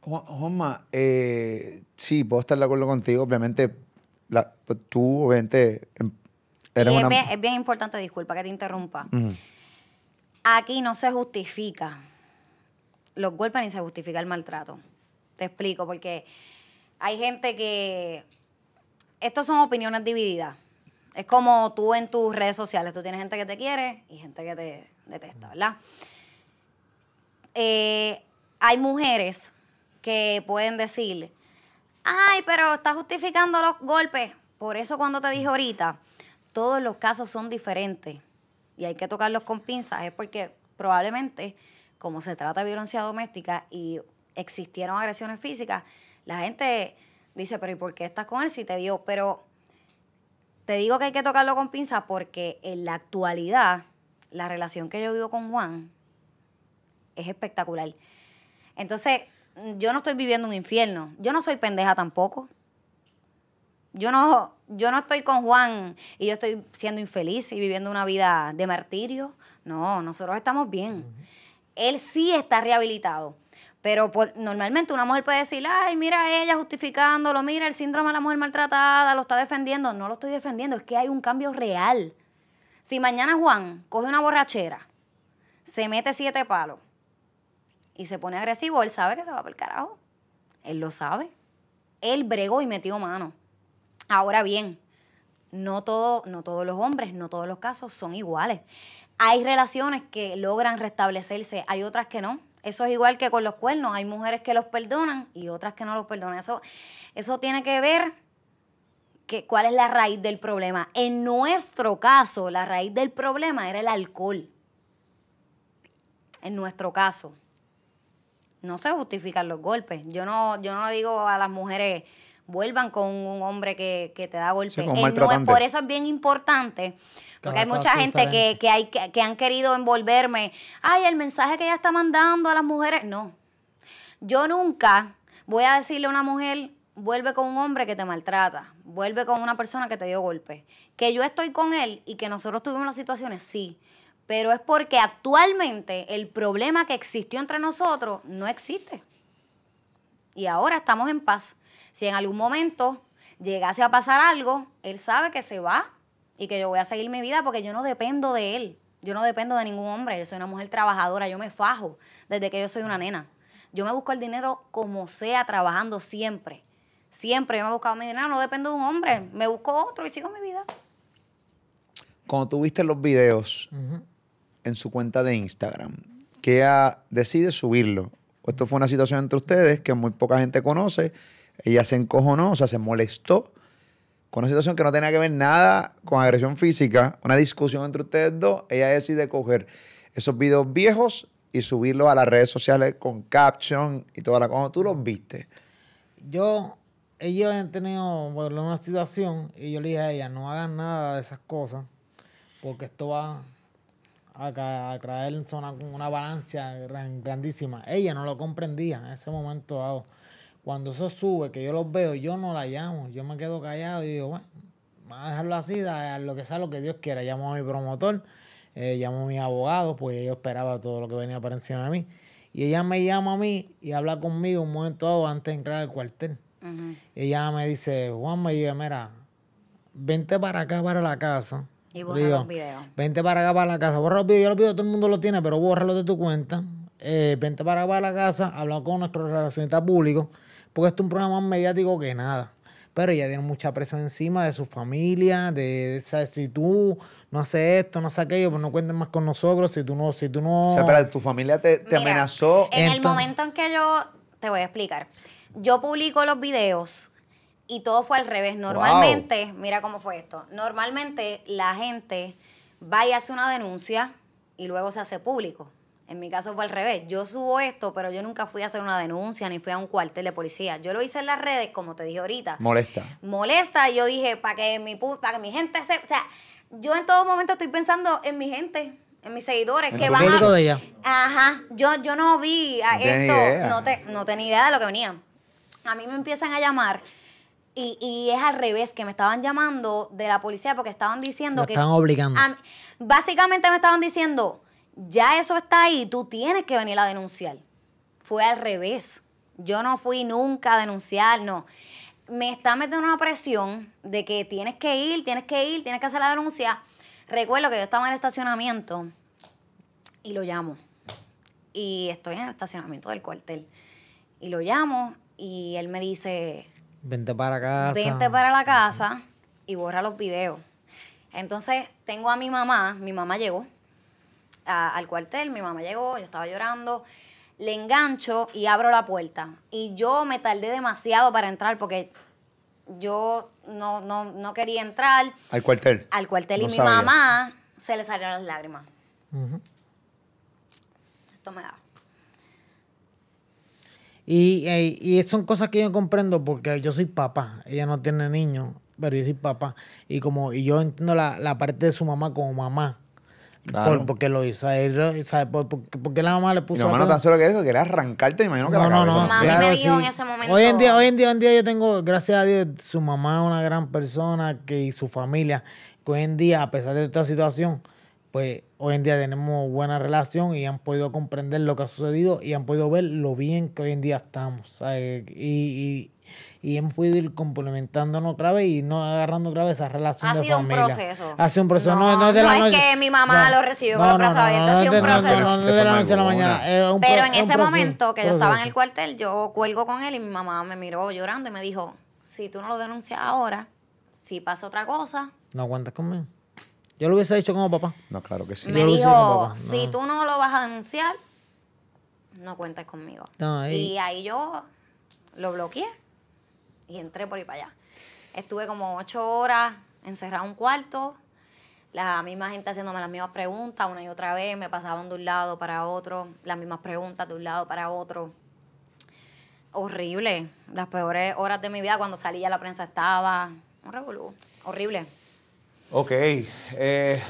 Juanma, eh, sí, puedo estar de acuerdo contigo. Obviamente, pues, tú, obviamente, em, eres es, bien, es, bien, importante, disculpa que te interrumpa. Aquí no se justifica los golpes ni se justifica el maltrato. Te explico, porque hay gente que estos son opiniones divididas. Es como tú en tus redes sociales, tú tienes gente que te quiere y gente que te detesta, ¿verdad? Eh, hay mujeres que pueden decir, ay, pero está justificando los golpes. Por eso cuando te dije ahorita, todos los casos son diferentes y hay que tocarlos con pinzas, es porque probablemente como se trata de violencia doméstica y existieron agresiones físicas, la gente dice, pero ¿y por qué estás con él si te digo, Pero te digo que hay que tocarlo con pinza porque en la actualidad, la relación que yo vivo con Juan es espectacular. Entonces, yo no estoy viviendo un infierno. Yo no soy pendeja tampoco. Yo no, yo no estoy con Juan y yo estoy siendo infeliz y viviendo una vida de martirio. No, nosotros estamos bien. Él sí está rehabilitado. Pero normalmente una mujer puede decir, ay, mira a ella justificándolo, mira el síndrome de la mujer maltratada, lo está defendiendo. No lo estoy defendiendo, es que hay un cambio real. Si mañana Juan coge una borrachera, se mete siete palos y se pone agresivo, él sabe que se va para el carajo. Él lo sabe. Él bregó y metió mano. Ahora bien, no, todo, no todos los hombres, no todos los casos son iguales. Hay relaciones que logran restablecerse, hay otras que no. Eso es igual que con los cuernos. Hay mujeres que los perdonan y otras que no los perdonan. Eso, eso tiene que ver que, cuál es la raíz del problema. En nuestro caso, la raíz del problema era el alcohol. En nuestro caso. No se justifican los golpes. Yo no, yo no digo a las mujeres vuelvan con un hombre que, te da golpe. no por eso es bien importante, porque hay mucha gente que, hay, que, que han querido envolverme. Ay, el mensaje que ella está mandando a las mujeres. No. Yo nunca voy a decirle a una mujer, vuelve con un hombre que te maltrata, vuelve con una persona que te dio golpe. Que yo estoy con él y que nosotros tuvimos las situaciones, sí. Pero es porque actualmente el problema que existió entre nosotros no existe. Y ahora estamos en paz. Si en algún momento llegase a pasar algo, él sabe que se va y que yo voy a seguir mi vida porque yo no dependo de él. Yo no dependo de ningún hombre. Yo soy una mujer trabajadora. Yo me fajo desde que yo soy una nena. Yo me busco el dinero como sea, trabajando siempre. Siempre yo me he buscado mi dinero. No dependo de un hombre. Me busco otro y sigo mi vida. Cuando tuviste los videos en su cuenta de Instagram, que decide subirlo. Esto fue una situación entre ustedes que muy poca gente conoce ella se encojonó, o sea, se molestó con una situación que no tenía que ver nada con agresión física, una discusión entre ustedes dos. Ella decide coger esos videos viejos y subirlos a las redes sociales con caption y toda la cosa. ¿Tú los viste? Yo, ellos han tenido una situación y yo le dije a ella, no hagan nada de esas cosas porque esto va a, traer una, una, balancia grandísima. Ella no lo comprendía en ese momento dado. Cuando eso sube, que yo los veo, yo no la llamo. Yo me quedo callado y digo, bueno, vamos a dejarlo así, a lo que sea, lo que Dios quiera. Llamo a mi promotor, eh, llamo a mi abogado, pues yo esperaba todo lo que venía por encima de mí. Y ella me llama a mí y habla conmigo un momento antes de entrar al cuartel. Ella me dice, Juan, me mira, vente para acá, para la casa. Y borra los videos. Vente para acá, para la casa. Borra los videos. Yo los pido, todo el mundo lo tiene, pero los de tu cuenta. Eh, vente para acá, para la casa. Habla con nuestro relacionista público porque esto es un programa más mediático que nada. Pero ella tiene mucha presión encima de su familia, de, si tú no haces esto, no haces aquello, pues no cuenten más con nosotros, si tú no, si tú no. O sea, pero tu familia te, amenazó. En el momento en que yo, te voy a explicar. Yo publico los videos y todo fue al revés. Normalmente, mira cómo fue esto. Normalmente la gente va y hace una denuncia y luego se hace público. En mi caso fue al revés. Yo subo esto, pero yo nunca fui a hacer una denuncia ni fui a un cuartel de policía. Yo lo hice en las redes, como te dije ahorita. Molesta. Molesta. yo dije, para que mi que mi gente se. O sea, yo en todo momento estoy pensando en mi gente, en mis seguidores. que van a... de Ajá. Yo, yo no vi esto. No, te, no tenía idea de lo que venía. A mí me empiezan a llamar. Y, es al revés, que me estaban llamando de la policía porque estaban diciendo que. Estaban obligando. básicamente me estaban diciendo, ya eso está ahí, tú tienes que venir a denunciar. Fue al revés. Yo no fui nunca a denunciar, no. Me está metiendo una presión de que tienes que ir, tienes que ir, tienes que hacer la denuncia. Recuerdo que yo estaba en el estacionamiento y lo llamo. Y estoy en el estacionamiento del cuartel. Y lo llamo y él me dice... Vente para casa. Vente para la casa y borra los videos. Entonces tengo a mi mamá, mi mamá llegó, al cuartel, mi mamá llegó, yo estaba llorando, le engancho y abro la puerta. Y yo me tardé demasiado para entrar porque yo no, no, no quería entrar. ¿Al cuartel? Al cuartel y mi mamá se le salieron las lágrimas. Esto me da. Y, son cosas que yo comprendo porque yo soy papá, ella no tiene niño, pero yo soy papá. Y como y yo entiendo la, la parte de su mamá como mamá porque lo hizo. Por, porque, la mamá le puso. Mi mamá no tan solo que eso, quería arrancarte, imagino que No, no, no. me en ese momento. Hoy en día, hoy en día, hoy en día yo tengo, gracias a Dios, su mamá es una gran persona que, y su familia. Que hoy en día, a pesar de esta situación, pues hoy en día tenemos buena relación y han podido comprender lo que ha sucedido y han podido ver lo bien que hoy en día estamos. y, y hemos podido ir complementándonos otra vez y no agarrando otra vez esa relación ha sido un proceso. Ha sido un proceso. No, es, que mi mamá lo recibió con los brazos abiertos, ha sido un proceso. de la mañana. Pero en ese momento que yo estaba en el cuartel, yo cuelgo con él y mi mamá me miró llorando y me dijo, si tú no lo denuncias ahora, si pasa otra cosa... No cuentas conmigo. Yo lo hubiese dicho como papá. No, claro que sí. Me dijo, si tú no lo vas a denunciar, no cuentas conmigo. Y ahí yo lo bloqueé y entré por ahí para allá. Estuve como ocho horas encerrada en un cuarto, la misma gente haciéndome las mismas preguntas una y otra vez, me pasaban de un lado para otro, las mismas preguntas de un lado para otro. Horrible, las peores horas de mi vida cuando salía la prensa estaba, un horrible. Ok, eh,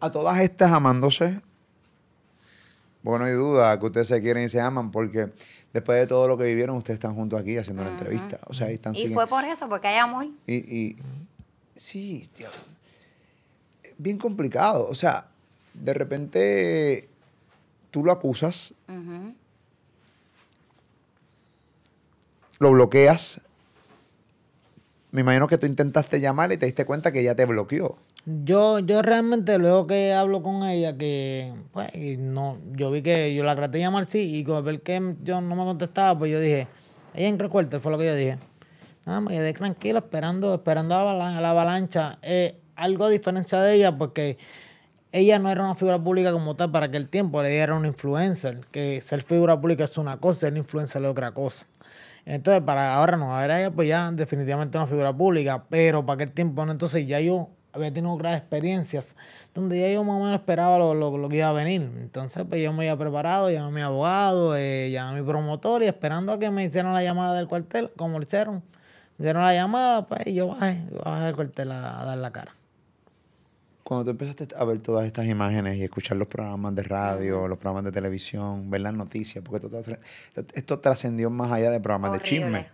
a todas estas amándose, bueno, hay duda que ustedes se quieren y se aman porque después de todo lo que vivieron, ustedes están juntos aquí haciendo la entrevista. O sea, ahí están Y fue por eso, porque hay amor. Y, y sí, tío Bien complicado. O sea, de repente tú lo acusas, lo bloqueas, me imagino que tú intentaste llamar y te diste cuenta que ella te bloqueó. Yo, yo realmente luego que hablo con ella, que pues no, yo vi que yo la traté de llamar sí, y como ver que yo no me contestaba, pues yo dije, ella en recuerdo, fue lo que yo dije. Nada, me quedé tranquilo esperando, esperando a la, avalancha. Eh, algo a diferencia de ella, porque ella no era una figura pública como tal para aquel tiempo, ella era un influencer, que ser figura pública es una cosa, ser influencer es otra cosa. Entonces, para ahora no, ahora pues ya definitivamente una figura pública, pero para aquel tiempo, entonces ya yo había tenido otras experiencias donde ya yo más o menos esperaba lo, lo, que iba a venir. Entonces, pues yo me había preparado, llamé a mi abogado, eh, llamé a mi promotor y esperando a que me hicieran la llamada del cuartel, como lo hicieron. Me hicieron la llamada, pues yo bajé, al cuartel a dar la cara. Cuando tú empezaste a ver todas estas imágenes y escuchar los programas de radio, los programas de televisión, ver las noticias, porque esto, trascendió más allá de programas de chisme.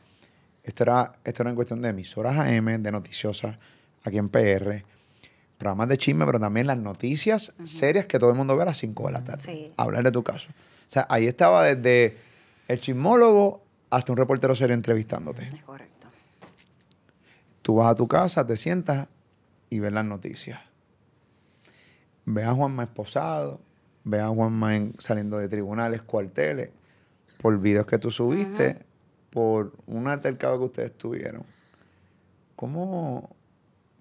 Esto era, esto en cuestión de emisoras AM, de noticiosas, aquí en PR, programas de chisme, pero también las noticias serias que todo el mundo ve a las 5 de la tarde. Sí. Hablar de tu caso. O sea, ahí estaba desde el chismólogo hasta un reportero serio entrevistándote. Es correcto. Tú vas a tu casa, te sientas y ves las noticias ve a Juanma esposado, ve a Juanma saliendo de tribunales, cuarteles, por videos que tú subiste, por un altercado que ustedes tuvieron. ¿Cómo,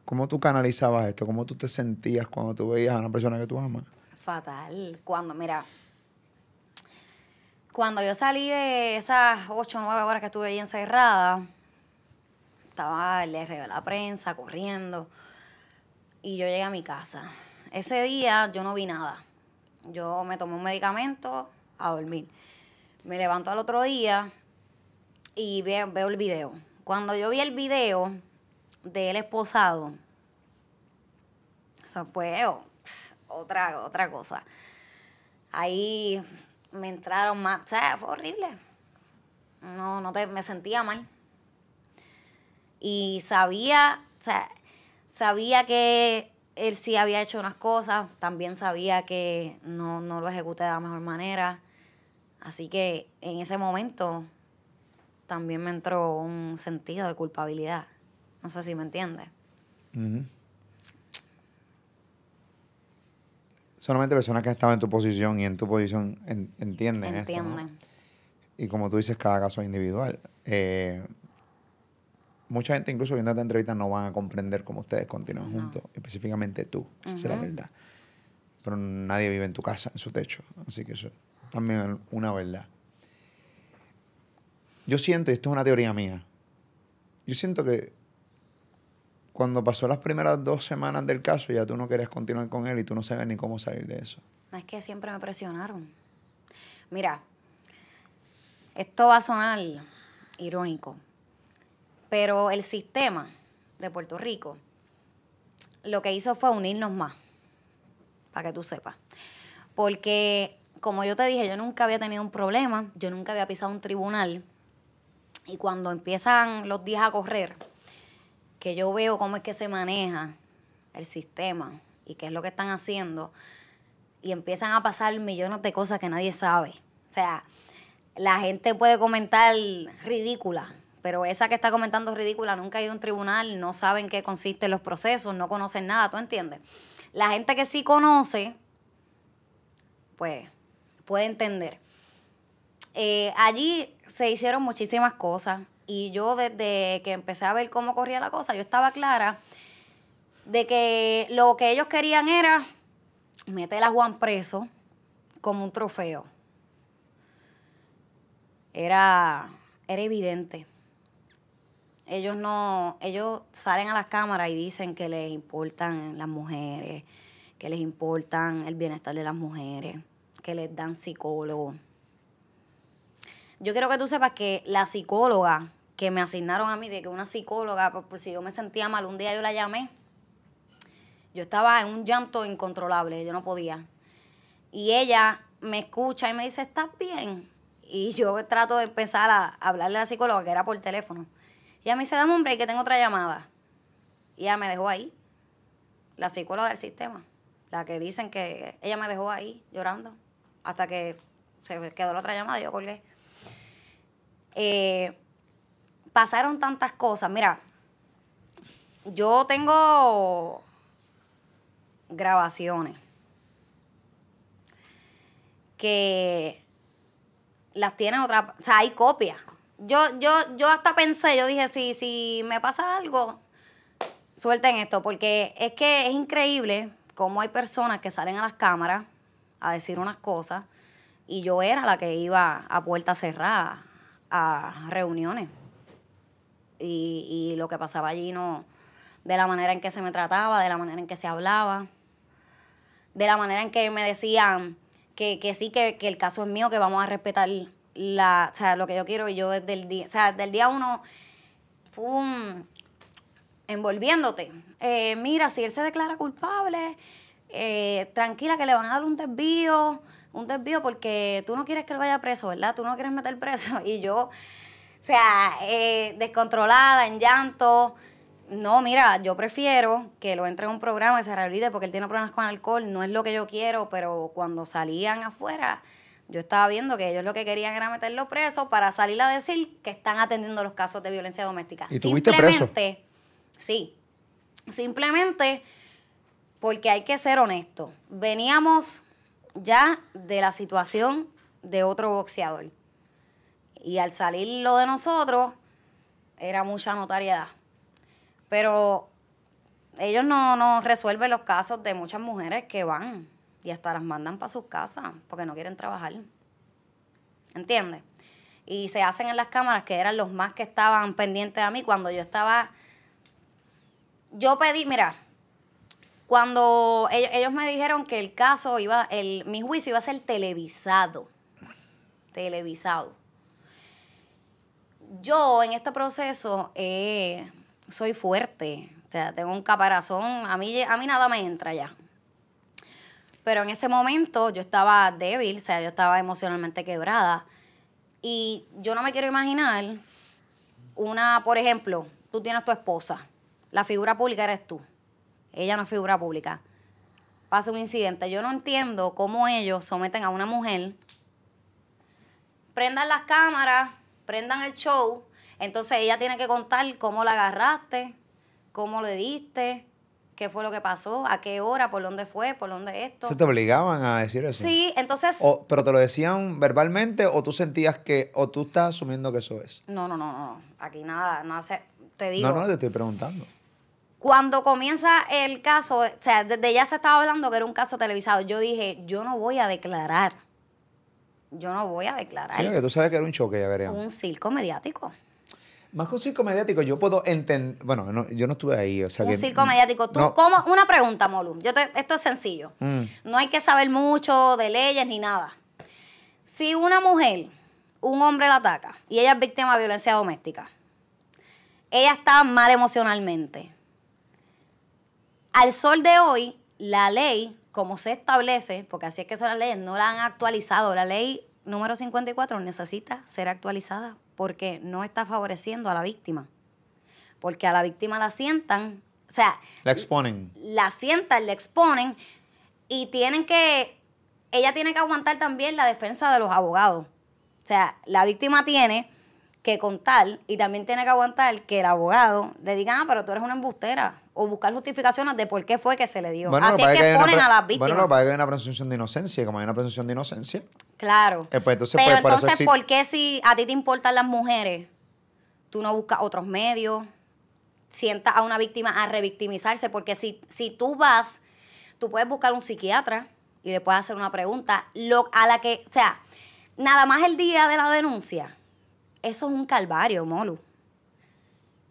¿Cómo tú canalizabas esto? ¿Cómo tú te sentías cuando tú veías a una persona que tú amas? Fatal. Cuando, mira, cuando yo salí de esas ocho o nueve horas que estuve ahí encerrada, estaba el de la prensa corriendo y yo llegué a mi casa. Ese día yo no vi nada. Yo me tomé un medicamento a dormir. Me levanto al otro día y veo el video. Cuando yo vi el video de él esposado, se fue oh, otra, otra cosa. Ahí me entraron más, o sea, fue horrible. No, no te, me sentía mal. Y sabía, o sea, sabía que él sí había hecho unas cosas, también sabía que no, lo ejecuté de la mejor manera. Así que en ese momento también me entró un sentido de culpabilidad. No sé si me entiende Solamente personas que han estado en tu posición y en tu posición entienden. Entienden. Y como tú dices, cada caso es individual. Eh, mucha gente incluso viendo esta entrevista no van a comprender cómo ustedes continúan juntos, específicamente tú, esa es la verdad. Pero nadie vive en tu casa, en su techo, así que eso también es una verdad. Yo siento, y esto es una teoría mía, yo siento que cuando pasó las primeras dos semanas del caso ya tú no querías continuar con él y tú no sabes ni cómo salir de eso. Es que siempre me presionaron. Mira, esto va a sonar irónico, pero el sistema de Puerto Rico lo que hizo fue unirnos más, para que tú sepas. Porque, como yo te dije, yo nunca había tenido un problema, yo nunca había pisado un tribunal. Y cuando empiezan los días a correr, que yo veo cómo es que se maneja el sistema y qué es lo que están haciendo, y empiezan a pasar millones de cosas que nadie sabe. O sea, la gente puede comentar ridícula pero esa que está comentando es ridícula nunca ha ido a un tribunal, no saben qué consisten los procesos, no conocen nada, ¿tú entiendes? La gente que sí conoce, pues puede entender. Eh, allí se hicieron muchísimas cosas y yo desde que empecé a ver cómo corría la cosa, yo estaba clara de que lo que ellos querían era meter a Juan preso como un trofeo. Era, era evidente. Ellos no, ellos salen a las cámaras y dicen que les importan las mujeres, que les importan el bienestar de las mujeres, que les dan psicólogo Yo quiero que tú sepas que la psicóloga que me asignaron a mí, de que una psicóloga, por, por si yo me sentía mal, un día yo la llamé. Yo estaba en un llanto incontrolable, yo no podía. Y ella me escucha y me dice, ¿estás bien? Y yo trato de empezar a hablarle a la psicóloga, que era por teléfono. Y a mí se da un break, que tengo otra llamada. Y ella me dejó ahí. La psicóloga del sistema. La que dicen que ella me dejó ahí llorando. Hasta que se quedó la otra llamada y yo colgué. Eh, pasaron tantas cosas. Mira, yo tengo grabaciones que las tienen otra, o sea, hay copias yo, yo, yo hasta pensé, yo dije, si, si me pasa algo, suelten esto, porque es que es increíble cómo hay personas que salen a las cámaras a decir unas cosas y yo era la que iba a puerta cerrada a reuniones. Y, lo que pasaba allí no, de la manera en que se me trataba, de la manera en que se hablaba, de la manera en que me decían que, sí, que, que el caso es mío, que vamos a respetar la, o sea, lo que yo quiero y yo desde el día, o sea, día uno, pum, envolviéndote. Eh, mira, si él se declara culpable, eh, tranquila que le van a dar un desvío, un desvío porque tú no quieres que lo vaya preso, ¿verdad? Tú no quieres meter preso. Y yo, o sea, eh, descontrolada, en llanto. No, mira, yo prefiero que lo entre en un programa y se rehabilite porque él tiene problemas con alcohol, no es lo que yo quiero, pero cuando salían afuera, yo estaba viendo que ellos lo que querían era meterlo preso para salir a decir que están atendiendo los casos de violencia doméstica. ¿Y Simplemente, sí. Simplemente porque hay que ser honesto. Veníamos ya de la situación de otro boxeador. Y al salir lo de nosotros, era mucha notariedad. Pero ellos no, no resuelven los casos de muchas mujeres que van y hasta las mandan para sus casas porque no quieren trabajar. ¿Entiendes? Y se hacen en las cámaras que eran los más que estaban pendientes a mí cuando yo estaba. Yo pedí, mira, cuando ellos, me dijeron que el caso iba, el, mi juicio iba a ser televisado. Televisado. Yo en este proceso eh, soy fuerte. O sea, tengo un caparazón. A mí, a mí nada me entra ya. Pero en ese momento yo estaba débil, o sea, yo estaba emocionalmente quebrada. Y yo no me quiero imaginar una, por ejemplo, tú tienes tu esposa, la figura pública eres tú, ella no es figura pública. Pasa un incidente, yo no entiendo cómo ellos someten a una mujer, prendan las cámaras, prendan el show, entonces ella tiene que contar cómo la agarraste, cómo le diste, qué fue lo que pasó, a qué hora, por dónde fue, por dónde esto. ¿Se te obligaban a decir eso? Sí, entonces... ¿Pero te lo decían verbalmente o tú sentías que, o tú estás asumiendo que eso es? No, no, no, no, aquí nada, nada se, te digo. No, no, te estoy preguntando. Cuando comienza el caso, o sea, desde ya se estaba hablando que era un caso televisado, yo dije, yo no voy a declarar. Yo no voy a declarar. Sí, que tú sabes que era un choque, ya veríamos. Un circo mediático. Más que un circo mediático, yo puedo entender. Bueno, yo no estuve ahí. O sea un que, circo mediático. Tú, Una pregunta, Molum. esto es sencillo. Mm. No hay que saber mucho de leyes ni nada. Si una mujer, un hombre la ataca y ella es víctima de violencia doméstica, ella está mal emocionalmente. Al sol de hoy, la ley, como se establece, porque así es que son las leyes, no la han actualizado. La ley número 54 necesita ser actualizada porque no está favoreciendo a la víctima. Porque a la víctima la sientan, o sea, la exponen. La sientan, la exponen y tienen que, ella tiene que aguantar también la defensa de los abogados. O sea, la víctima tiene que contar y también tiene que aguantar que el abogado le diga, ah, pero tú eres una embustera, o buscar justificaciones de por qué fue que se le dio. Así es que, ponen a las víctimas. Bueno, lo que pasa que hay una presunción de inocencia, como hay una presunción de inocencia. Claro. Eh, pues, Pero pues, entonces, ¿por qué si a ti te importan las mujeres, tú no buscas otros medios? Sientas a una víctima a revictimizarse, porque si, si tú vas, tú puedes buscar un psiquiatra y le puedes hacer una pregunta lo, a la que, o sea, nada más el día de la denuncia, eso es un calvario, Molu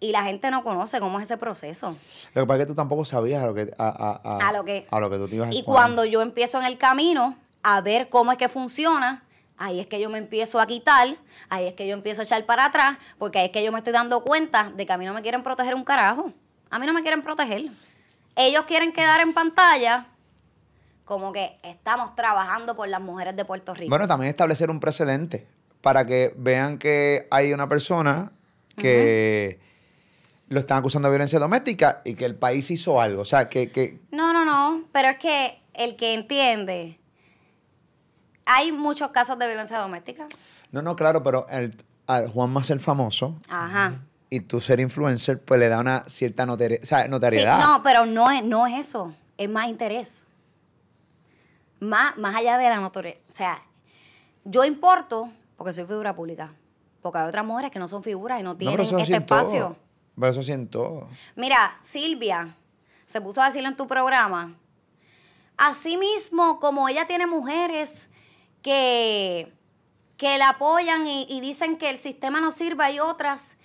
y la gente no conoce cómo es ese proceso. Lo que pasa es que tú tampoco sabías a lo que, a, a, lo, que, tú te ibas a Y cuando yo empiezo en el camino a ver cómo es que funciona, ahí es que yo me empiezo a quitar, ahí es que yo empiezo a echar para atrás, porque ahí es que yo me estoy dando cuenta de que a mí no me quieren proteger un carajo. A mí no me quieren proteger. Ellos quieren quedar en pantalla como que estamos trabajando por las mujeres de Puerto Rico. Bueno, también establecer un precedente para que vean que hay una persona que lo están acusando de violencia doméstica y que el país hizo algo. O sea, que, que... No, no, no, pero es que el que entiende, hay muchos casos de violencia doméstica. No, no, claro, pero el, Juan más el famoso. Ajá. Y tú ser influencer, pues le da una cierta notoriedad. o sea, notariedad. no, pero no es, no es eso. Es más interés. Más, más allá de la notoriedad. O sea, yo importo porque soy figura pública. Porque hay otras mujeres que no son figuras y no tienen este espacio eso sí todo. Mira, Silvia se puso a decirlo en tu programa. Asimismo, como ella tiene mujeres que, que la apoyan y, dicen que el sistema no sirve, hay otras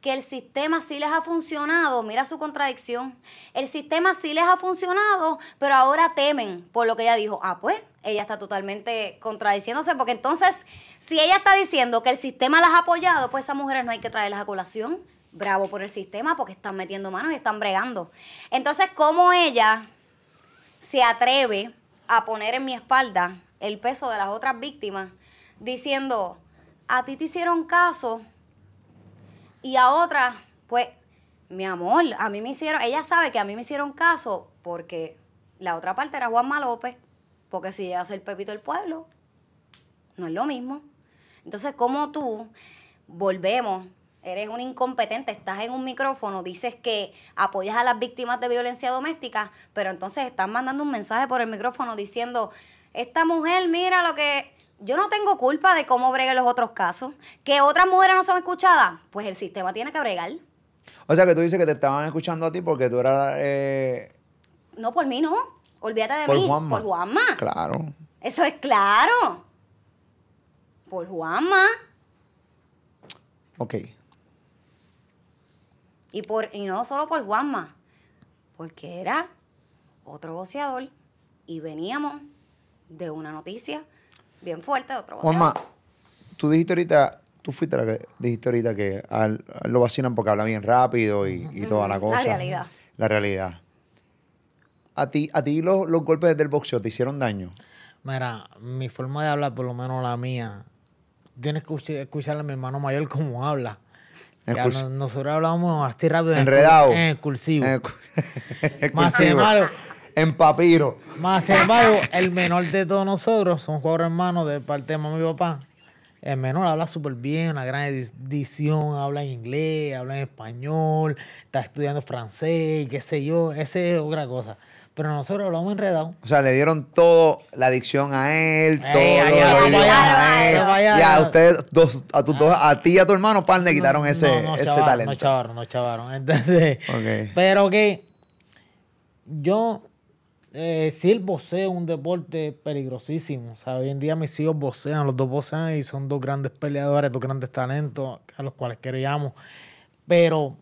que el sistema sí les ha funcionado, mira su contradicción, el sistema sí les ha funcionado, pero ahora temen por lo que ella dijo. Ah, pues, ella está totalmente contradiciéndose, porque entonces, si ella está diciendo que el sistema las ha apoyado, pues esas mujeres no hay que traerlas a colación bravo por el sistema porque están metiendo manos y están bregando. Entonces, ¿cómo ella se atreve a poner en mi espalda el peso de las otras víctimas diciendo, a ti te hicieron caso y a otra, pues, mi amor, a mí me hicieron, ella sabe que a mí me hicieron caso porque la otra parte era Juanma López, porque si llega el Pepito del Pueblo, no es lo mismo. Entonces, ¿cómo tú volvemos eres un incompetente, estás en un micrófono, dices que apoyas a las víctimas de violencia doméstica, pero entonces estás mandando un mensaje por el micrófono diciendo, esta mujer, mira lo que... Yo no tengo culpa de cómo breguen los otros casos. ¿Que otras mujeres no son escuchadas? Pues el sistema tiene que bregar. O sea que tú dices que te estaban escuchando a ti porque tú eras... Eh, no, por mí no. Olvídate de por mí. Juanma. Por Juanma. Claro. Eso es claro. Por Juanma. Ok. Y, por, y no solo por Juanma, porque era otro boceador y veníamos de una noticia bien fuerte de otro boceador. Juanma, tú dijiste ahorita, tú fuiste la que dijiste ahorita que lo vacinan porque habla bien rápido y, toda la cosa. La realidad. La realidad. ¿A ti, a ti los, los golpes del boxeo te hicieron daño? Mira, mi forma de hablar, por lo menos la mía, tienes que escuchar a mi hermano mayor cómo habla nosotros hablábamos así rápido. En Enredado. cursivo. Más En papiro. Más el menor de todos nosotros, somos cuatro hermanos de parte de mamá y papá. El menor habla súper bien, una gran edición, habla en inglés, habla en español, está estudiando francés, qué sé yo, ese es otra cosa pero nosotros lo hemos enredado. O sea, le dieron todo, la adicción a él, eh, todo. a ustedes, ah. a, ti y a tu hermano, pan, le quitaron ese, no, talento. No chavaron, no chavaron. Entonces, pero que yo, eh, sí, el boxeo es un deporte peligrosísimo. O sea, hoy en día mis hijos boxean, los dos boxean y son dos grandes peleadores, dos grandes talentos a los cuales queríamos. Pero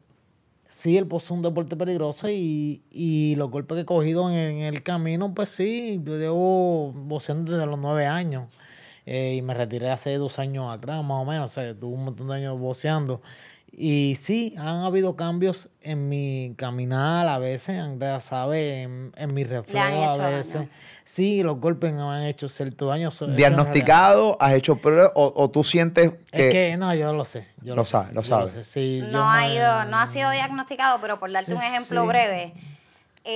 sí, el pozo es un deporte peligroso y, y los golpes que he cogido en, el camino, pues sí, yo llevo boceando desde los nueve años. Eh, y me retiré hace dos años atrás, más o menos, o sea, tuve un montón de años boceando. Y sí, han habido cambios en mi caminar a veces, Andrea sabe, en, mi reflejo a veces. Sí, los golpes me han hecho cierto daño. ¿Diagnosticado? ¿Has hecho O, tú sientes que...? Es que no, yo lo sé. Yo lo, sabes, lo no, ha no ha sido diagnosticado, pero por darte un ejemplo breve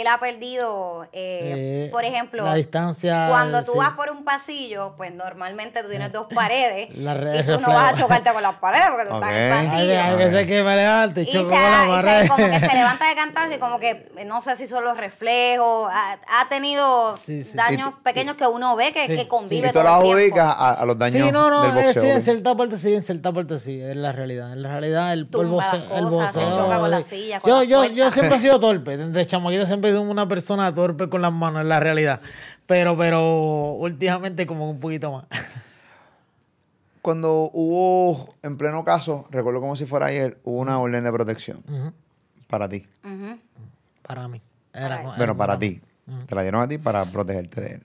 él ha perdido, eh, eh, por ejemplo, la distancia. Cuando tú vas por un pasillo, pues normalmente tú tienes dos paredes y tú no vas a chocarte con las paredes porque tú estás en el pasillo. que me y, choco se, con como que se levanta de cantarse y como que no sé si son los reflejos. Ha, tenido daños pequeños que uno ve que, convive tú todo el tiempo. A, a, los daños. Sí, no, no, del eh, boxeo. sí, en cierta parte sí, en cierta parte sí, es la realidad. En la realidad el, polvo, el, se choca con la silla yo, yo, yo siempre he sido torpe, desde chamoquito. siempre siempre una persona torpe con las manos, en la realidad. Pero, pero últimamente como un poquito más. Cuando hubo, en pleno caso, recuerdo como si fuera ayer, hubo una orden de protección para ti. Para mí. Era, bueno, para, ti. Te la dieron a ti para protegerte de él.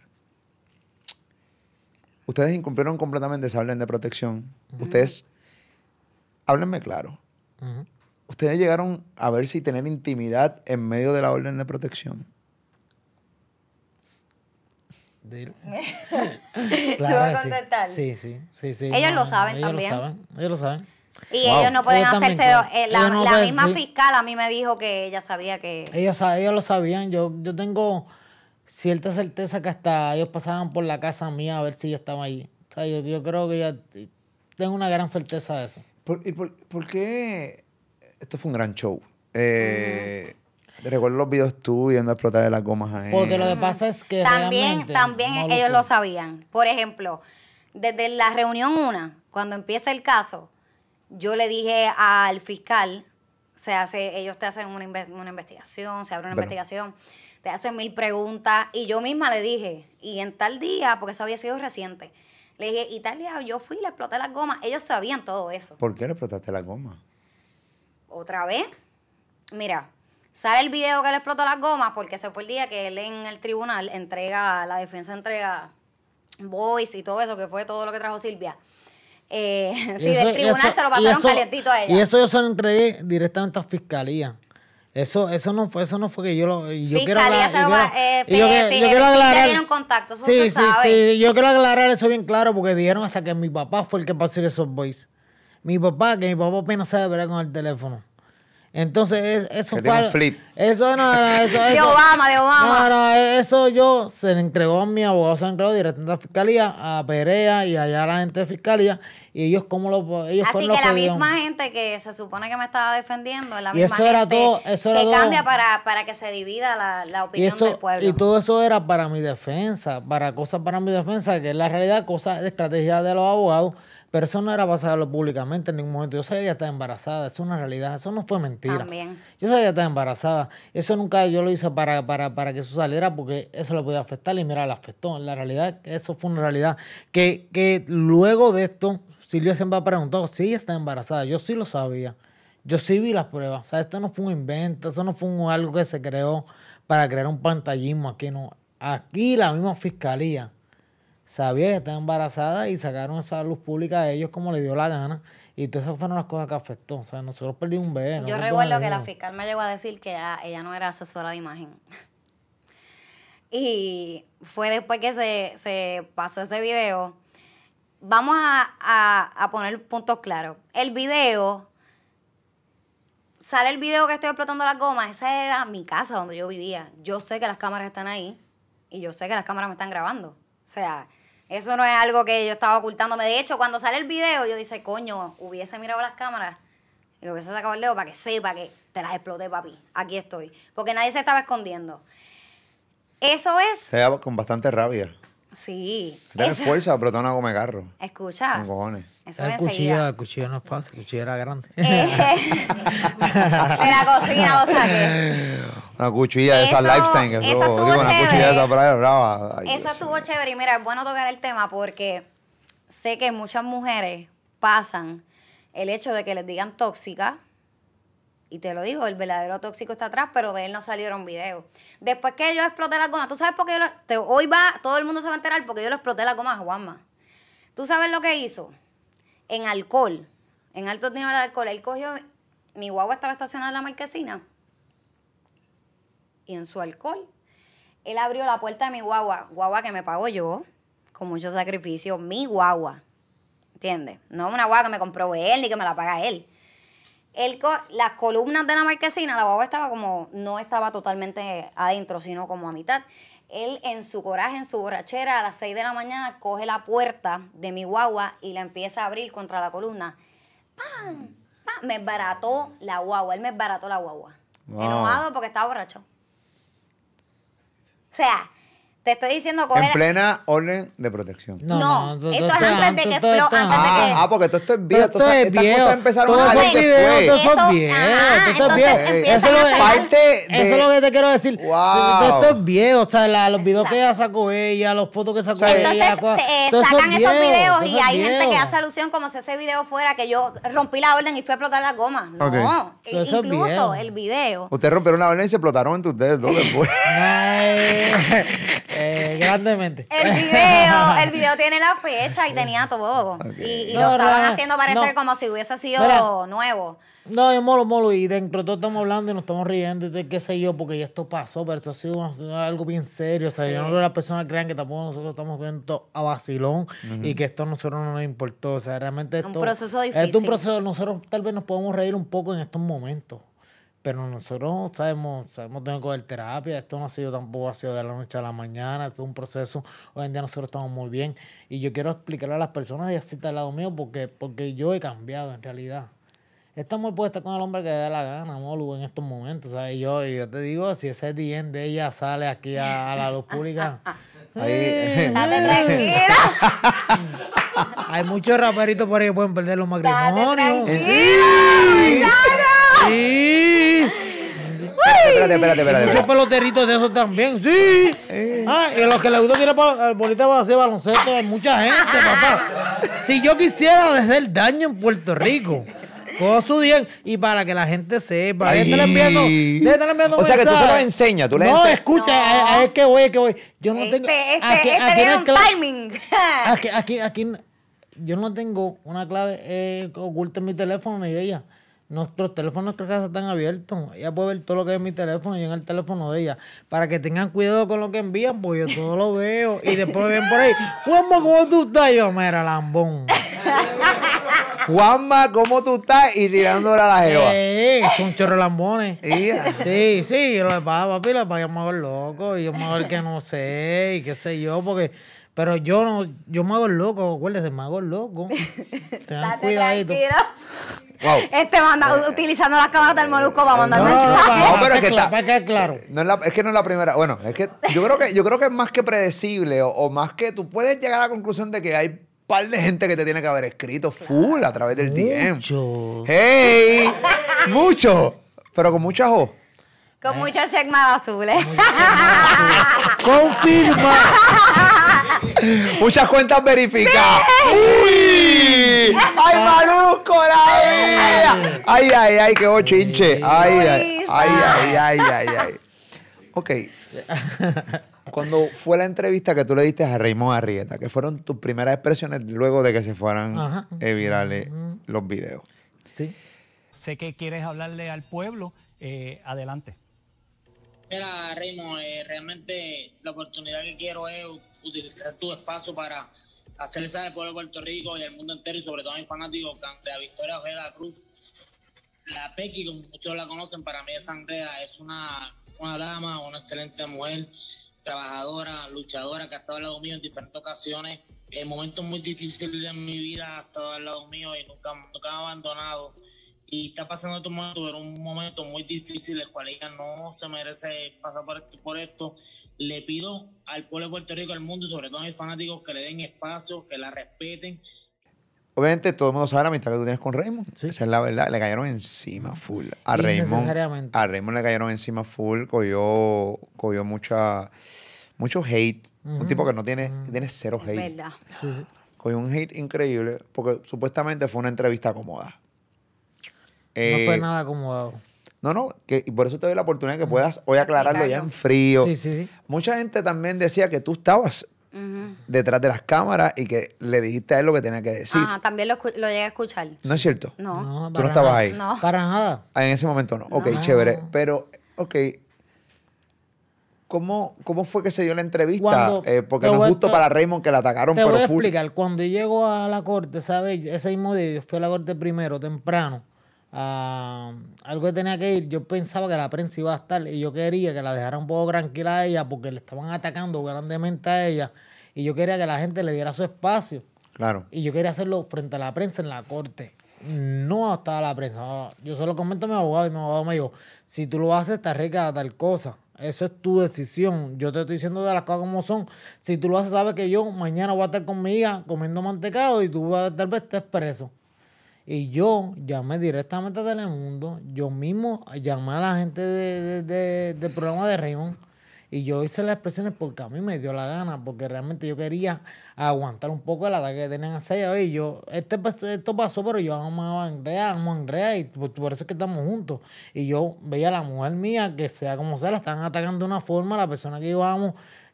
Ustedes incumplieron completamente esa orden de protección. Ustedes, háblenme claro. ¿Ustedes llegaron a ver si tener intimidad en medio de la orden de protección? De... claro, Sí, sí, sí, sí. Ellos lo saben también. ellos lo saben. Y ellos no pueden hacerse. la, misma fiscal a mí me dijo que ella sabía que. Ellos, ellos lo sabían. Yo, tengo cierta certeza que hasta ellos pasaban por la casa mía a ver si yo estaba ahí. O sea, yo, creo que ya tengo una gran certeza de eso. y por qué esto fue un gran show. Eh, Recuerdo los videos tú yendo a explotar las gomas a Porque lo que pasa es que. También, también ellos lo sabían. Por ejemplo, desde la reunión una, cuando empieza el caso, yo le dije al fiscal, se hace, ellos te hacen una, investigación, se abre una investigación, te hacen mil preguntas, y yo misma le dije, y en tal día, porque eso había sido reciente, le dije, Italia, yo fui, le exploté las gomas, ellos sabían todo eso. ¿Por qué le explotaste las gomas? otra vez, mira, sale el video que le explotó las gomas porque ese fue el día que él en el tribunal entrega, la defensa entrega voice y todo eso, que fue todo lo que trajo Silvia. Eh, sí, del tribunal se lo pasaron calientito a ella. Y eso yo se lo entregué directamente a fiscalía. Eso, eso no fue, eso no fue que yo lo. Yo Fiscalía se lo va. Eh, contacto, eso sí. Yo quiero aclarar eso bien claro porque dijeron hasta que mi papá fue el que pasó esos boys mi papá, que mi papá apenas sabe hablar con el teléfono. Entonces, eso fue. flip. Eso no era. Eso, de Obama, de Obama. No, no, e, eso yo se le entregó a mi abogado, se le entregó directamente a la fiscalía, a Perea y allá a la gente de fiscalía. Y ellos, ¿cómo lo.? Ellos Así que la misma gente que se supone que me estaba defendiendo, la misma gente eso que cambia para, para que se divida la, opinión del pueblo. Y todo eso era para mi defensa, para cosas para mi defensa, que es la realidad, cosas de estrategia de los abogados pero eso no era para públicamente en ningún momento. Yo sabía que ella estaba embarazada, eso es una realidad, eso no fue mentira. Yo sabía que estaba embarazada. Eso nunca yo lo hice para, para, para que eso saliera porque eso le podía afectar y mira, la afectó. La realidad, eso fue una realidad. Que, luego de esto, Silvia se ha preguntado, ella está embarazada, yo sí lo sabía. Yo sí vi las pruebas. O sea, esto no fue un invento, eso no fue algo que se creó para crear un pantallismo aquí, no. Aquí la misma fiscalía sabía que estaba embarazada y sacaron esa luz pública a ellos como le dio la gana. Y todas esas fueron las cosas que afectó. O sea, nosotros perdimos un bebé. Yo recuerdo que la fiscal me llegó a decir que ah, ella, no era asesora de imagen. y fue después que se, pasó ese video. Vamos a, a, a poner puntos claros. El video sale el video que estoy explotando las gomas, esa era mi casa donde yo vivía. Yo sé que las cámaras están ahí y yo sé que las cámaras me están grabando. O sea, eso no es algo que yo estaba ocultándome. De hecho, cuando sale el video, yo dice, coño, hubiese mirado las cámaras y lo hubiese sacado el Leo para que sepa que te las exploté, papi. Aquí estoy. Porque nadie se estaba escondiendo. Eso es. Se da con bastante rabia. Sí. Tienes fuerza, pero te van a comer garro. Escucha. Eso el cuchilla no es fácil, el cuchillo era grande. Eh, en la cocina, vos saqué. Una cuchilla de esa lifetime. Eso, estuvo chévere. cuchilla esa brava. eso estuvo chévere. Y mira, es bueno tocar el tema porque sé que muchas mujeres pasan el hecho de que les digan tóxica. Y te lo digo, el verdadero tóxico está atrás, pero de él no salieron videos. Después que yo exploté la goma, tú sabes por qué yo hoy va, todo el mundo se va a enterar porque yo lo exploté la goma a Juanma. ¿Tú sabes lo que hizo? en alcohol, en alto nivel de alcohol. Él cogió, mi guagua estaba estacionada en la marquesina. Y en su alcohol, él abrió la puerta de mi guagua, guagua que me pagó yo, con mucho sacrificio, mi guagua. ¿Entiendes? No una guagua que me compró él ni que me la paga él. Él, las columnas de la marquesina, la guagua estaba como, no estaba totalmente adentro, sino como a mitad él en su coraje, en su borrachera, a las 6 de la mañana coge la puerta de mi guagua y la empieza a abrir contra la columna. ¡Pam! ¡Pam! Me barató la guagua, él me barató la guagua. Enojado porque estaba borracho. O sea, te estoy diciendo coger. En plena orden de protección. No, esto es antes de que explote. Ah, ah, porque todo esto es viejo. estas cosas empezaron todo a salir después. Esto es viejo. esto es viejo. Eso es lo que te quiero decir. esto es viejo. O sea, los videos que ella sacó ella, los fotos que sacó ella. Entonces sacan esos videos y hay gente que hace alusión como si ese video fuera que yo rompí la orden y fui a explotar la goma. No. Incluso el video. Ustedes rompieron una orden y se explotaron entre ustedes dos después. grandemente. El video, el video tiene la fecha y tenía todo. Y, lo estaban haciendo parecer como si hubiese sido nuevo. No, es molo, molo. Y dentro de todo estamos hablando y nos estamos riendo y qué sé yo, porque esto pasó, pero esto ha sido algo bien serio. O sea, yo no creo que las personas crean que tampoco nosotros estamos viendo a vacilón y que esto a nosotros no nos importó. O sea, realmente esto... Un proceso difícil. es un proceso. Nosotros tal vez nos podemos reír un poco en estos momentos pero nosotros sabemos, sabemos tener que coger terapia, esto no ha sido tampoco ha de la noche a la mañana, es un proceso, hoy en día nosotros estamos muy bien y yo quiero explicarle a las personas y así está al lado mío porque, porque yo he cambiado en realidad. estamos puestos con el hombre que le dé la gana, Molu, en estos momentos. ¿sabes? Yo, yo te digo, si ese DM de ella sale aquí a, la luz pública. Ahí. Eh, eh, Hay muchos raperitos por ahí que pueden perder los matrimonios. sí. Espérate, espérate, espérate. Muchos peloteritos de esos también. Sí. Eh. Ah, y los que les gusta tirar eh, bolitas para hacer baloncesto, hay mucha gente, papá. Si yo quisiera hacer daño en Puerto Rico. Con su bien y para que la gente sepa. Ahí están enviando, están O sea, que tú lo enseñas, tú le enseñas. No, escucha, eh, es que voy, es que voy. Yo no este, tengo... Este, este, un timing. Aquí, aquí, aquí, yo no tengo una clave oculta en mi teléfono ni de ella. Nuestros teléfonos que casa están abiertos. Ella puede ver todo lo que es mi teléfono y en el teléfono de ella. Para que tengan cuidado con lo que envían, porque yo todo lo veo. Y después me ven por ahí, Juanma, ¿cómo tú estás? Y yo, mira, lambón. Juanma, ¿cómo tú estás? Y tirándole a la jeva. Sí, son chorros lambones. Sí, sí, lo de papi, la papi, yo me hago loco. Y yo me hago que no sé, y qué sé yo, porque pero yo no, yo me hago el loco, acuérdese, me hago el loco. Te dan Wow. Este manda eh, utilizando las cámaras del eh, Molusco para eh, mandar no, mensajes. No, pero es que está. Para que claro. No es, la, es, que no es la primera. Bueno, es que yo creo que, yo creo que es más que predecible o, más que tú puedes llegar a la conclusión de que hay un par de gente que te tiene que haber escrito full a través del mucho. ¡Hey! ¡Mucho! Pero con muchas O. Con muchas checkmas azules. Confirma. Muchas cuentas verificadas. ¡Uy! ¡Ay, Maluco, ay, ay! ¡Qué bochinche! ¡Ay, ay, ay, ay, ay! ay. Ok. Cuando fue la entrevista que tú le diste a Raymond Arrieta, que fueron tus primeras expresiones luego de que se fueran a eh, virales los videos. Sí. Sé que quieres hablarle al pueblo, eh, adelante. Mira, Rimo, eh, realmente la oportunidad que quiero es utilizar tu espacio para hacerle saber al pueblo de Puerto Rico y al mundo entero, y sobre todo a mis fanáticos, que la Victoria Ojeda Cruz, la Pequi, como muchos la conocen, para mí es Andrea, es una, una dama, una excelente mujer, trabajadora, luchadora, que ha estado al lado mío en diferentes ocasiones, en momentos muy difíciles de mi vida ha estado al lado mío y nunca, nunca me ha abandonado y está pasando tu momento, un momento muy difícil, el cual ella no se merece pasar por esto, Le pido al pueblo de Puerto Rico, al mundo y sobre todo a mis fanáticos que le den espacio, que la respeten. Obviamente todo el mundo sabe la mitad que tú tienes con Raymond. Esa es la verdad. Le cayeron encima full. A Raymond, a Raymond le cayeron encima full. Cogió, mucha, mucho hate. Un tipo que no tiene, tiene cero hate. Cogió un hate increíble porque supuestamente fue una entrevista cómoda no fue eh, nada acomodado. No, no, y por eso te doy la oportunidad que puedas hoy aclararlo ya en frío. Sí, sí, sí. Mucha gente también decía que tú estabas detrás de las cámaras y que le dijiste a él lo que tenía que decir. Ajá, también lo, lo, llegué a escuchar. ¿No es cierto? No. no tú no estabas ahí. No. Para nada. Ah, en ese momento no. Ok, chévere. Pero, ok, ¿Cómo, ¿Cómo, fue que se dio la entrevista? Eh, porque no es justo para Raymond que la atacaron. Te voy a explicar. Cuando llegó a la corte, ¿sabes? Ese mismo día yo fui a la corte primero, temprano a algo que tenía que ir, yo pensaba que la prensa iba a estar y yo quería que la dejara un poco tranquila a ella porque le estaban atacando grandemente a ella y yo quería que la gente le diera su espacio. Claro. Y yo quería hacerlo frente a la prensa en la corte. No estaba la prensa. Yo solo comento a mi abogado y mi abogado me dijo, si tú lo haces, estás rica tal cosa. Eso es tu decisión. Yo te estoy diciendo de las cosas como son. Si tú lo haces, sabes que yo mañana voy a estar con mi hija comiendo mantecado y tú tal vez estés preso. Y yo llamé directamente a Telemundo, yo mismo llamé a la gente del programa de Raymond y yo hice las expresiones porque a mí me dio la gana, porque realmente yo quería aguantar un poco el ataque que tenían hacia ellos, Y yo, este, esto pasó, pero yo amaba a Andrea, a Andrea, y por, eso es que estamos juntos. Y yo veía a la mujer mía, que sea como sea, la están atacando de una forma, la persona que íbamos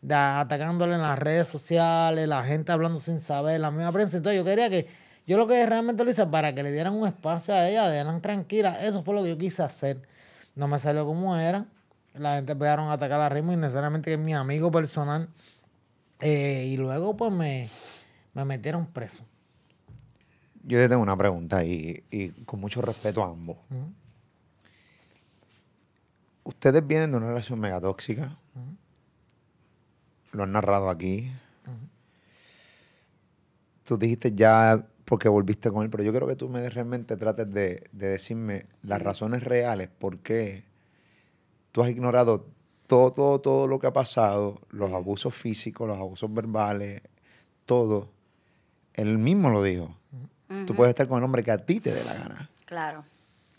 atacándole en las redes sociales, la gente hablando sin saber, la misma prensa. Entonces yo quería que yo lo que realmente lo hice para que le dieran un espacio a ella, dieran tranquila. Eso fue lo que yo quise hacer. No me salió como era. La gente empezaron a atacar a y necesariamente que es mi amigo personal. Eh, y luego, pues me, metieron preso. Yo te tengo una pregunta y, y con mucho respeto a ambos. Ustedes vienen de una relación megatóxica. Lo han narrado aquí. Tú dijiste ya porque volviste con él, pero yo creo que tú me realmente trates de, decirme las razones reales por qué tú has ignorado todo, todo, todo lo que ha pasado, los abusos físicos, los abusos verbales, todo. Él mismo lo dijo. Tú puedes estar con el hombre que a ti te dé la gana. Claro.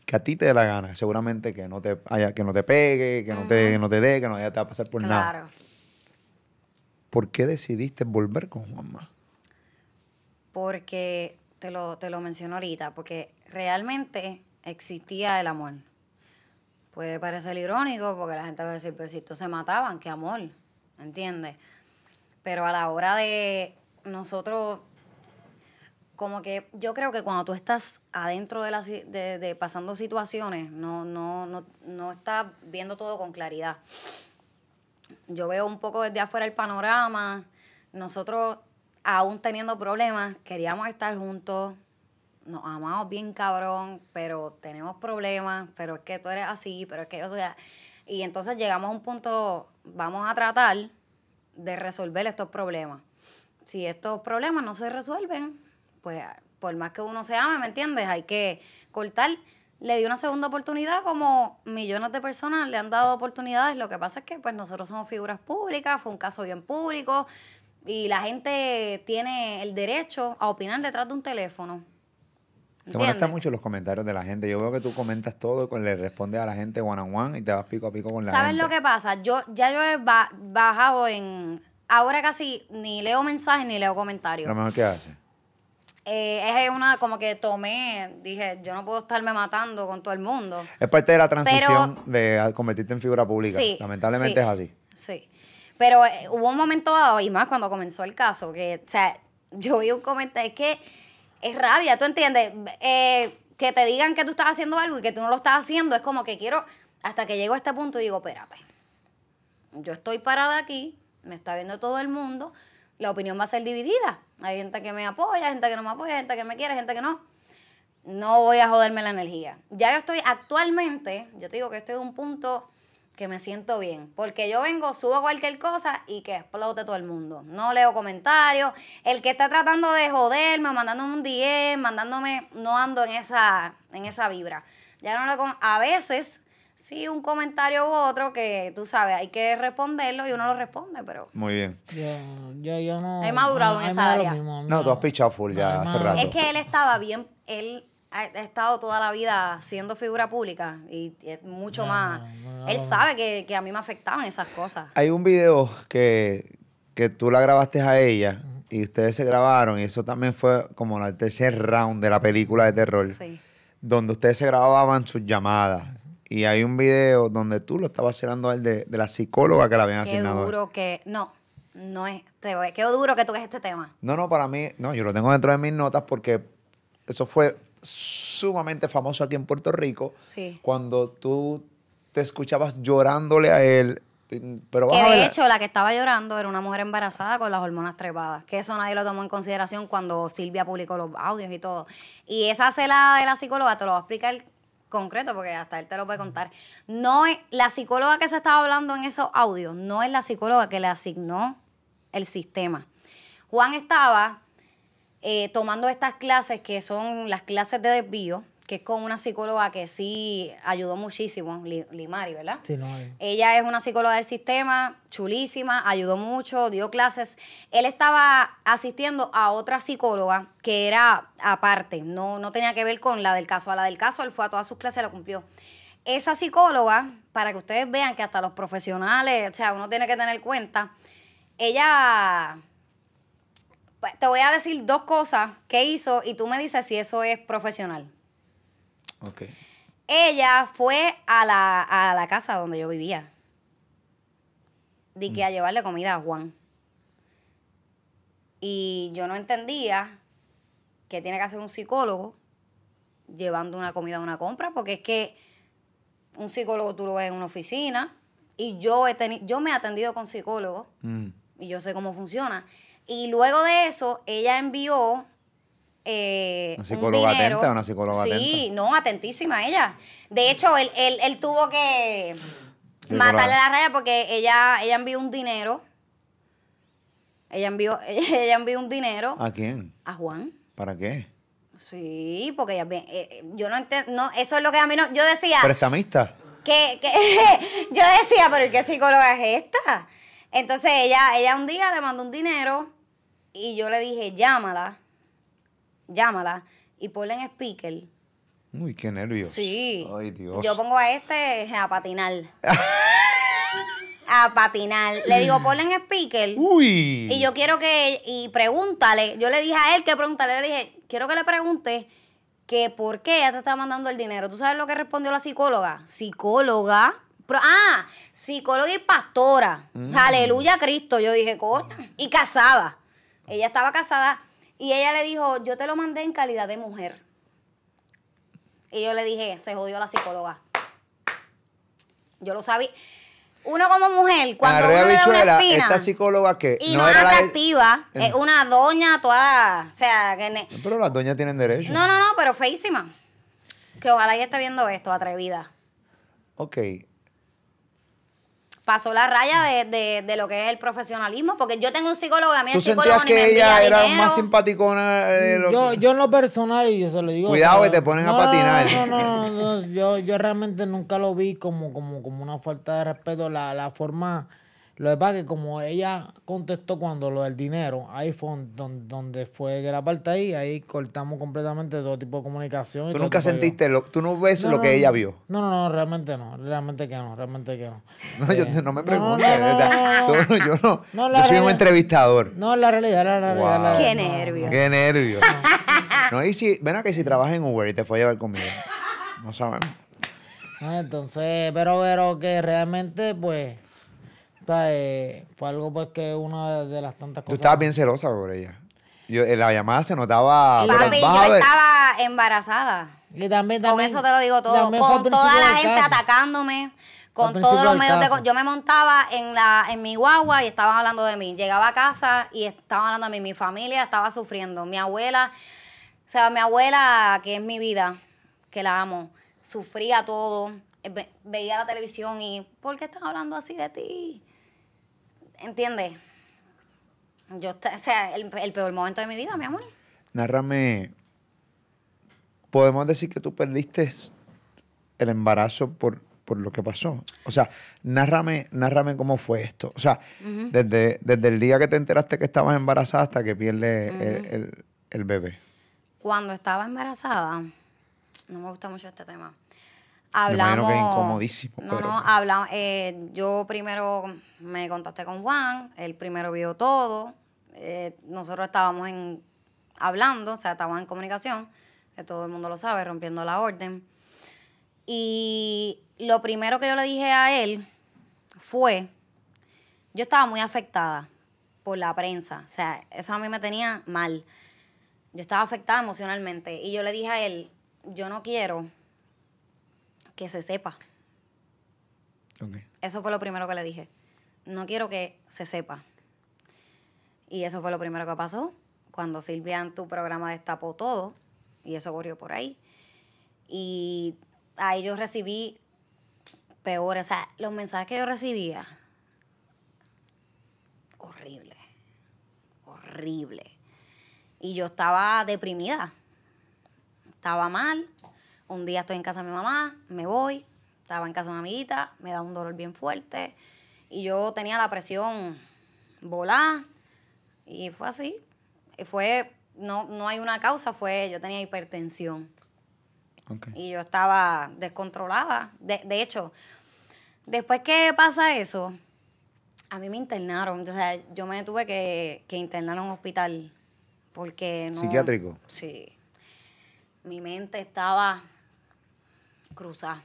Que a ti te dé la gana. Seguramente que no te, haya, que no te pegue, que no te, dé, que no haya, te va a pasar por nada. Claro. ¿Por qué decidiste volver con Juanma? porque te lo, te lo menciono ahorita, porque realmente existía el amor. Puede parecer irónico porque la gente va a decir, pero pues, si tú se mataban, qué amor, ¿entiendes? Pero a la hora de nosotros, como que yo creo que cuando tú estás adentro de, la, pasando situaciones, no, no, no, no estás viendo todo con claridad. Yo veo un poco desde afuera el panorama. Nosotros aún teniendo problemas, queríamos estar juntos, nos amamos bien cabrón, pero tenemos problemas, pero es que tú eres así, pero es que yo soy... así. Y entonces llegamos a un punto, vamos a tratar de resolver estos problemas. Si estos problemas no se resuelven, pues por más que uno se ame, ¿me entiendes? Hay que cortar. Le di una segunda oportunidad como millones de personas le han dado oportunidades. Lo que pasa es que pues nosotros somos figuras públicas, fue un caso bien público, y la gente tiene el derecho a opinar detrás de un teléfono. Te molestan mucho los comentarios de la gente. Yo veo que tú comentas todo, y le respondes a la gente one on one y te vas pico a pico con la gente. ¿Sabes lo que pasa? Yo ya yo he bajado en... Ahora casi ni leo mensajes ni leo comentarios. Lo mejor que hace. Eh, es una como que tomé, dije, yo no puedo estarme matando con todo el mundo. Es parte de la transición de convertirte en figura pública. Sí, Lamentablemente es así. Sí. Pero eh, hubo un momento dado, y más cuando comenzó el caso, que, o sea, yo vi un comentario, es que es rabia, ¿tú entiendes? Eh, que te digan que tú estás haciendo algo y que tú no lo estás haciendo, es como que quiero, hasta que llego a este punto y digo, espérate, yo estoy parada aquí, me está viendo todo el mundo, la opinión va a ser dividida. Hay gente que me apoya, gente que no me apoya, gente que me quiere, gente que no. No voy a joderme la energía. Ya yo estoy actualmente, yo te digo que estoy en un punto que me siento bien. Porque yo vengo, subo cualquier cosa y que explote todo el mundo. No leo comentarios. El que está tratando de joderme, mandándome un DM, mandándome, no ando en esa, en esa vibra. Ya no lo A veces, sí, un comentario u otro que tú sabes, hay que responderlo y uno lo responde, pero. Muy bien. ya ya ya no. He madurado en esa área. no, tú has pichado full ya hace rato. Es que él estaba bien. Él ha, estado toda la vida siendo figura pública y mucho más. él sabe que, a mí me afectaban esas cosas. Hay un video que, que tú la grabaste a ella y ustedes se grabaron y eso también fue como el tercer round de la película de terror. Sí. Donde ustedes se grababan sus llamadas. Y hay un video donde tú lo estabas hablando a él de, la psicóloga que la habían asignado. Qué duro que. No, no es. Qué duro que tú toques este tema. No, no, para mí. No, yo lo tengo dentro de mis notas porque eso fue sumamente famoso aquí en Puerto Rico. Sí. Cuando tú te escuchabas llorándole a él. Pero de hecho, la que estaba llorando era una mujer embarazada con las hormonas trepadas. Que eso nadie lo tomó en consideración cuando Silvia publicó los audios y todo. Y esa celada de la psicóloga te lo va a explicar concreto, porque hasta él te lo puede contar. No es, la psicóloga que se estaba hablando en esos audios no es la psicóloga que le asignó el sistema. Juan estaba eh, tomando estas clases que son las clases de desvío, que es con una psicóloga que sí ayudó muchísimo, Limari, ¿verdad? Sí, no Ella es una psicóloga del sistema, chulísima, ayudó mucho, dio clases. Él estaba asistiendo a otra psicóloga que era aparte, no, no tenía que ver con la del caso. A la del caso, él fue a todas sus clases, la cumplió. Esa psicóloga, para que ustedes vean que hasta los profesionales, o sea, uno tiene que tener cuenta, ella te voy a decir dos cosas que hizo y tú me dices si eso es profesional. Ok. Ella fue a la, casa donde yo vivía. dije a mm. llevarle comida a Juan. Y yo no entendía que tiene que hacer un psicólogo llevando una comida a una compra, porque es que un psicólogo tú lo ves en una oficina y yo he yo me he atendido con psicólogos mm. y yo sé cómo funciona. Y luego de eso, ella envió eh, una psicóloga un una psicóloga atenta. Sí, no, atentísima ella. De hecho, él, él tuvo que matarle matarle la raya porque ella, ella envió un dinero. Ella envió, ella envió un dinero. ¿A quién? A Juan. ¿Para qué? Sí, porque ella eh, eh, yo no entiendo, eso es lo que a mí no, yo decía. Pero esta Que, yo decía, pero ¿qué psicóloga es esta? Entonces ella, ella un día le mandó un dinero y yo le dije, llámala, llámala y ponle en speaker. Uy, qué nervios. Sí. Ay, Dios. Yo pongo a este a patinar. a patinar. Le digo, ponle en speaker. Uy. Y yo quiero que. Y pregúntale. Yo le dije a él que pregúntale. Le dije, quiero que le pregunte que por qué ella te está mandando el dinero. ¿Tú sabes lo que respondió la psicóloga? Psicóloga ah, psicóloga y pastora. Mm. Aleluya Cristo. Yo dije, ¿cómo? Y casada. Ella estaba casada. Y ella le dijo, yo te lo mandé en calidad de mujer. Y yo le dije, se jodió la psicóloga. Yo lo sabía. Uno como mujer, cuando uno le da una espina, esta psicóloga que y no, es atractiva, eh. es una doña toda, o sea, Pero las doñas tienen derecho. No, no, no, pero feísima. Que ojalá ella esté viendo esto, atrevida. Ok, pasó la raya de, de, de, lo que es el profesionalismo, porque yo tengo un psicólogo, a mí el psicólogo ni me ella era más simpaticona? Eh, yo, yo en lo personal, y yo se lo digo. Cuidado y que te ponen a patinar. No, no, no, no yo, yo, realmente nunca lo vi como, como, como una falta de respeto, la, la forma lo que pasa es que como ella contestó cuando lo del dinero, ahí fue donde, fue que la parte ahí, ahí cortamos completamente todo tipo de comunicación. ¿Tú nunca sentiste, lo, tú no ves lo que ella vio? No, no, no, realmente no, realmente que no, realmente que no. No, yo, eh, no me pregunto. yo no, yo soy un entrevistador. No, la realidad, la, la realidad. Qué nervios. Qué nervios. no, y si, ven acá, si trabajas en Uber y te fue a llevar conmigo. No sabemos. Ah, entonces, pero, pero que realmente, pues eh, fue algo pues que una de las tantas cosas. Tú estabas bien celosa por ella. la llamada se notaba. Papi, yo estaba embarazada. con eso te lo digo todo. Con toda la gente atacándome. Con todos los medios Yo me montaba en, la, en mi guagua y estaban hablando de mí. Llegaba a casa y estaban hablando de mí. Mi familia estaba sufriendo. Mi abuela, o sea, mi abuela, que es mi vida, que la amo, sufría todo. veía la televisión y, ¿por qué están hablando así de ti? ¿Entiendes? Yo, o sea, el, peor momento de mi vida, mi amor. Nárrame. Podemos decir que tú perdiste el embarazo por, lo que pasó. O sea, nárrame, cómo fue esto. O sea, desde, desde el día que te enteraste que estabas embarazada hasta que pierde el bebé. Cuando estaba embarazada, no me gusta mucho este tema hablamos. No, no, hablamos. Eh, yo primero me contacté con Juan, él primero vio todo. Eh, nosotros estábamos en, hablando, o sea, estábamos en comunicación, que todo el mundo lo sabe, rompiendo la orden. Y lo primero que yo le dije a él fue, yo estaba muy afectada por la prensa, o sea, eso a mí me tenía mal. Yo estaba afectada emocionalmente y yo le dije a él, yo no quiero que se sepa. Eso fue lo primero que le dije. No quiero que se sepa. Y eso fue lo primero que pasó. Cuando Silvia en tu programa destapó todo, y eso corrió por ahí. Y ahí yo recibí peores, o sea, los mensajes que yo recibía, horrible, horrible. Y yo estaba deprimida, estaba mal, un día estoy en casa de mi mamá, me voy, estaba en casa de una amiguita, me da un dolor bien fuerte y yo tenía la presión volar y fue así. Y fue, no, no hay una causa, fue, yo tenía hipertensión. Y yo estaba descontrolada. De, hecho, después que pasa eso, a mí me internaron. O sea, yo me tuve que, que internar en un hospital porque ¿Psiquiátrico? Sí. Mi mente estaba cruzar.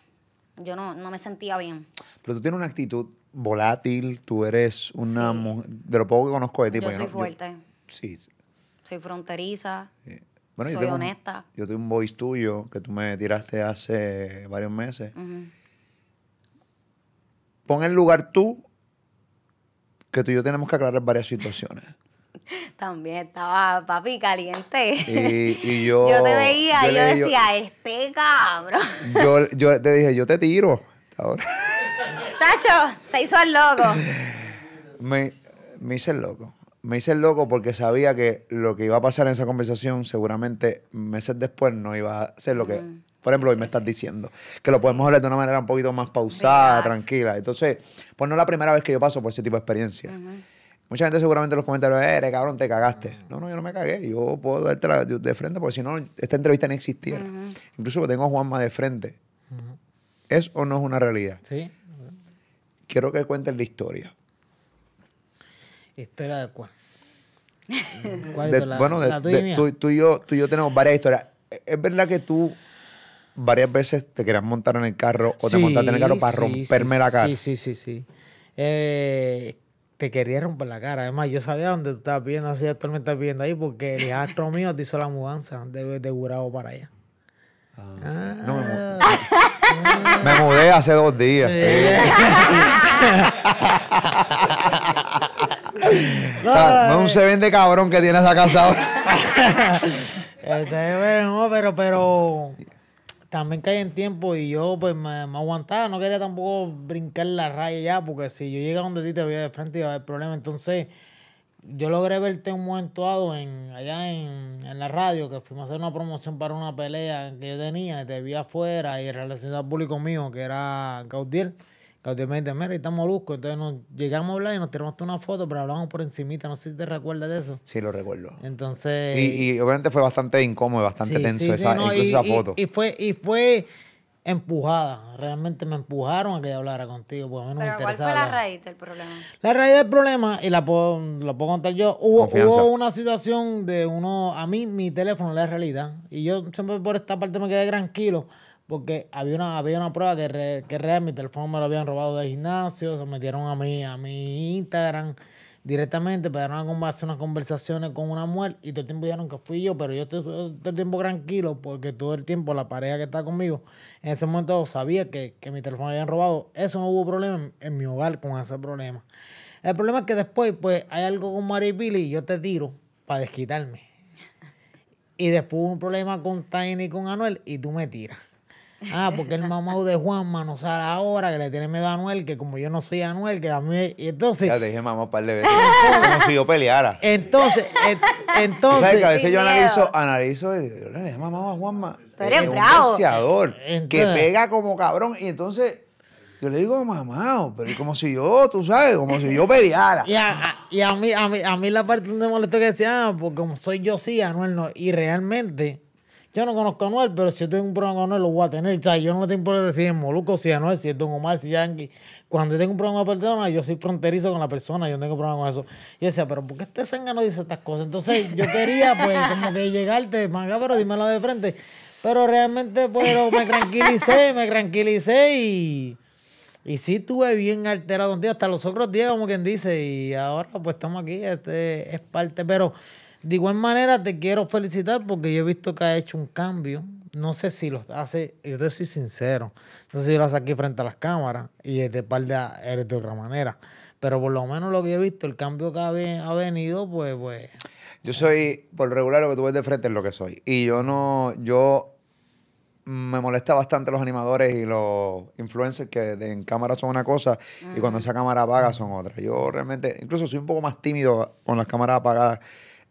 Yo no, me sentía bien. Pero tú tienes una actitud volátil, tú eres una mujer, de lo poco que conozco de ti. Yo pues, soy fuerte. sí. Soy fronteriza. Eh, soy yo honesta. yo tengo un voice tuyo que tú me tiraste hace varios meses. Pon en lugar tú que tú y yo tenemos que aclarar varias situaciones. también estaba papi caliente. Y, yo, yo te veía y yo decía, este cabrón. Yo, yo te dije, yo te tiro. Sacho, se hizo el loco. Me, hice el loco. Me hice el loco porque sabía que lo que iba a pasar en esa conversación seguramente meses después no iba a ser lo que, mm, por ejemplo, hoy me estás diciendo. Que lo podemos hablar de una manera un poquito más pausada, tranquila. Entonces, pues no es la primera vez que yo paso por ese tipo de experiencia. Mucha gente seguramente los comentarios, eh, eres cabrón, te cagaste. No, no, yo no me cagué. Yo puedo darte la de, frente porque si no, esta entrevista no existiera. Incluso tengo a Juanma de frente. ¿Es o no es una realidad? Sí. Quiero que cuentes la historia. ¿Historia de cuál? ¿Cuál la, bueno, tú, y yo, tú tenemos varias historias. ¿E-, ¿Es verdad que tú varias veces te querías montar en el carro o te montaste en el carro para romperme la cara? Sí, sí, sí, sí. Eh, te querieron romper la cara. Además, yo sabía dónde tú estabas viendo, así actualmente estás viendo ahí, porque el astro mío te hizo la mudanza de, de para allá. Ah, ah. me, mudé. me mudé hace dos días. Ah, no, es un eh. se vende cabrón que tienes esa casa este, pero, pero, pero también caí en tiempo y yo pues me, aguantaba, no quería tampoco brincar la raya ya, porque si yo llegaba donde ti te veía de frente iba a haber problema. Entonces, yo logré verte un momento dado en, allá en, en la radio, que fuimos a hacer una promoción para una pelea que yo tenía, y te vi afuera y relacionado al público mío, que era Gaudiel que me mira, está Molusco. Entonces nos llegamos a hablar y nos tiramos una foto, pero hablamos por encimita. No sé si te recuerdas de eso. Sí, lo recuerdo. Entonces... Y, obviamente fue bastante incómodo, bastante tenso esa, incluso esa foto. Y, fue... Y fue empujada, realmente me empujaron a que yo hablara contigo, Pero ¿Cuál fue la raíz del problema? La raíz del problema, y la puedo, puedo contar yo, hubo, hubo, una situación de uno, a mí mi teléfono, la realidad, y yo siempre por esta parte me quedé tranquilo, porque había una, había una prueba que, re, que mi teléfono me lo habían robado del gimnasio, se metieron a mí, a mi Instagram directamente, pero a hacer unas conversaciones con una mujer y todo el tiempo dijeron que fui yo, pero yo estoy todo el tiempo tranquilo porque todo el tiempo la pareja que está conmigo en ese momento sabía que, mi teléfono lo habían robado. Eso no hubo problema en, mi hogar con ese problema. El problema es que después, pues, hay algo con Mari y y yo te tiro para desquitarme. Y después hubo un problema con Tiny y con Anuel y tú me tiras. Ah, porque el mamá de Juanma no sale ahora, que le tiene miedo a Anuel, que como yo no soy Anuel, que a mí. Y entonces. Ya te dije mamá para par de veces. como si yo peleara. Entonces, entonces. ¿Sabes que a veces yo analizo, analizo y digo, le dije mamá a Juanma. eres es bravo. Un que pega como cabrón. Y entonces. Yo le digo, mamá, pero como si yo, tú sabes, como si yo peleara. Y a, mí, a, mí, a mí la parte donde molesto que decía, ah, porque como soy yo sí, Anuel no. Y realmente, yo no conozco a Noel, pero si yo tengo un programa con Noel, lo voy a tener. O sea, yo no tengo por decir es Moluco, si es Noel, si es Don Omar, si es Yankee. Cuando tengo un programa con yo soy fronterizo con la persona, yo no tengo problema con eso. Yo decía, pero ¿por qué este Zenga no dice estas cosas? Entonces yo quería, pues, como que llegarte, manga, pero dímelo de frente. Pero realmente, pues, me tranquilicé, me tranquilicé y. Y sí estuve bien alterado contigo, hasta los otros días, como quien dice, y ahora pues estamos aquí, este es parte, pero de igual manera, te quiero felicitar porque yo he visto que ha hecho un cambio. No sé si lo hace, yo te soy sincero, no sé si lo hace aquí frente a las cámaras y de par de, eres de otra manera. Pero por lo menos lo que he visto, el cambio que ha, venido, pues, pues. Yo soy, por regular, lo que tú ves de frente es lo que soy. Y yo no, yo me molesta bastante los animadores y los influencers que en cámara son una cosa y cuando esa cámara apaga son otra. Yo realmente, incluso soy un poco más tímido con las cámaras apagadas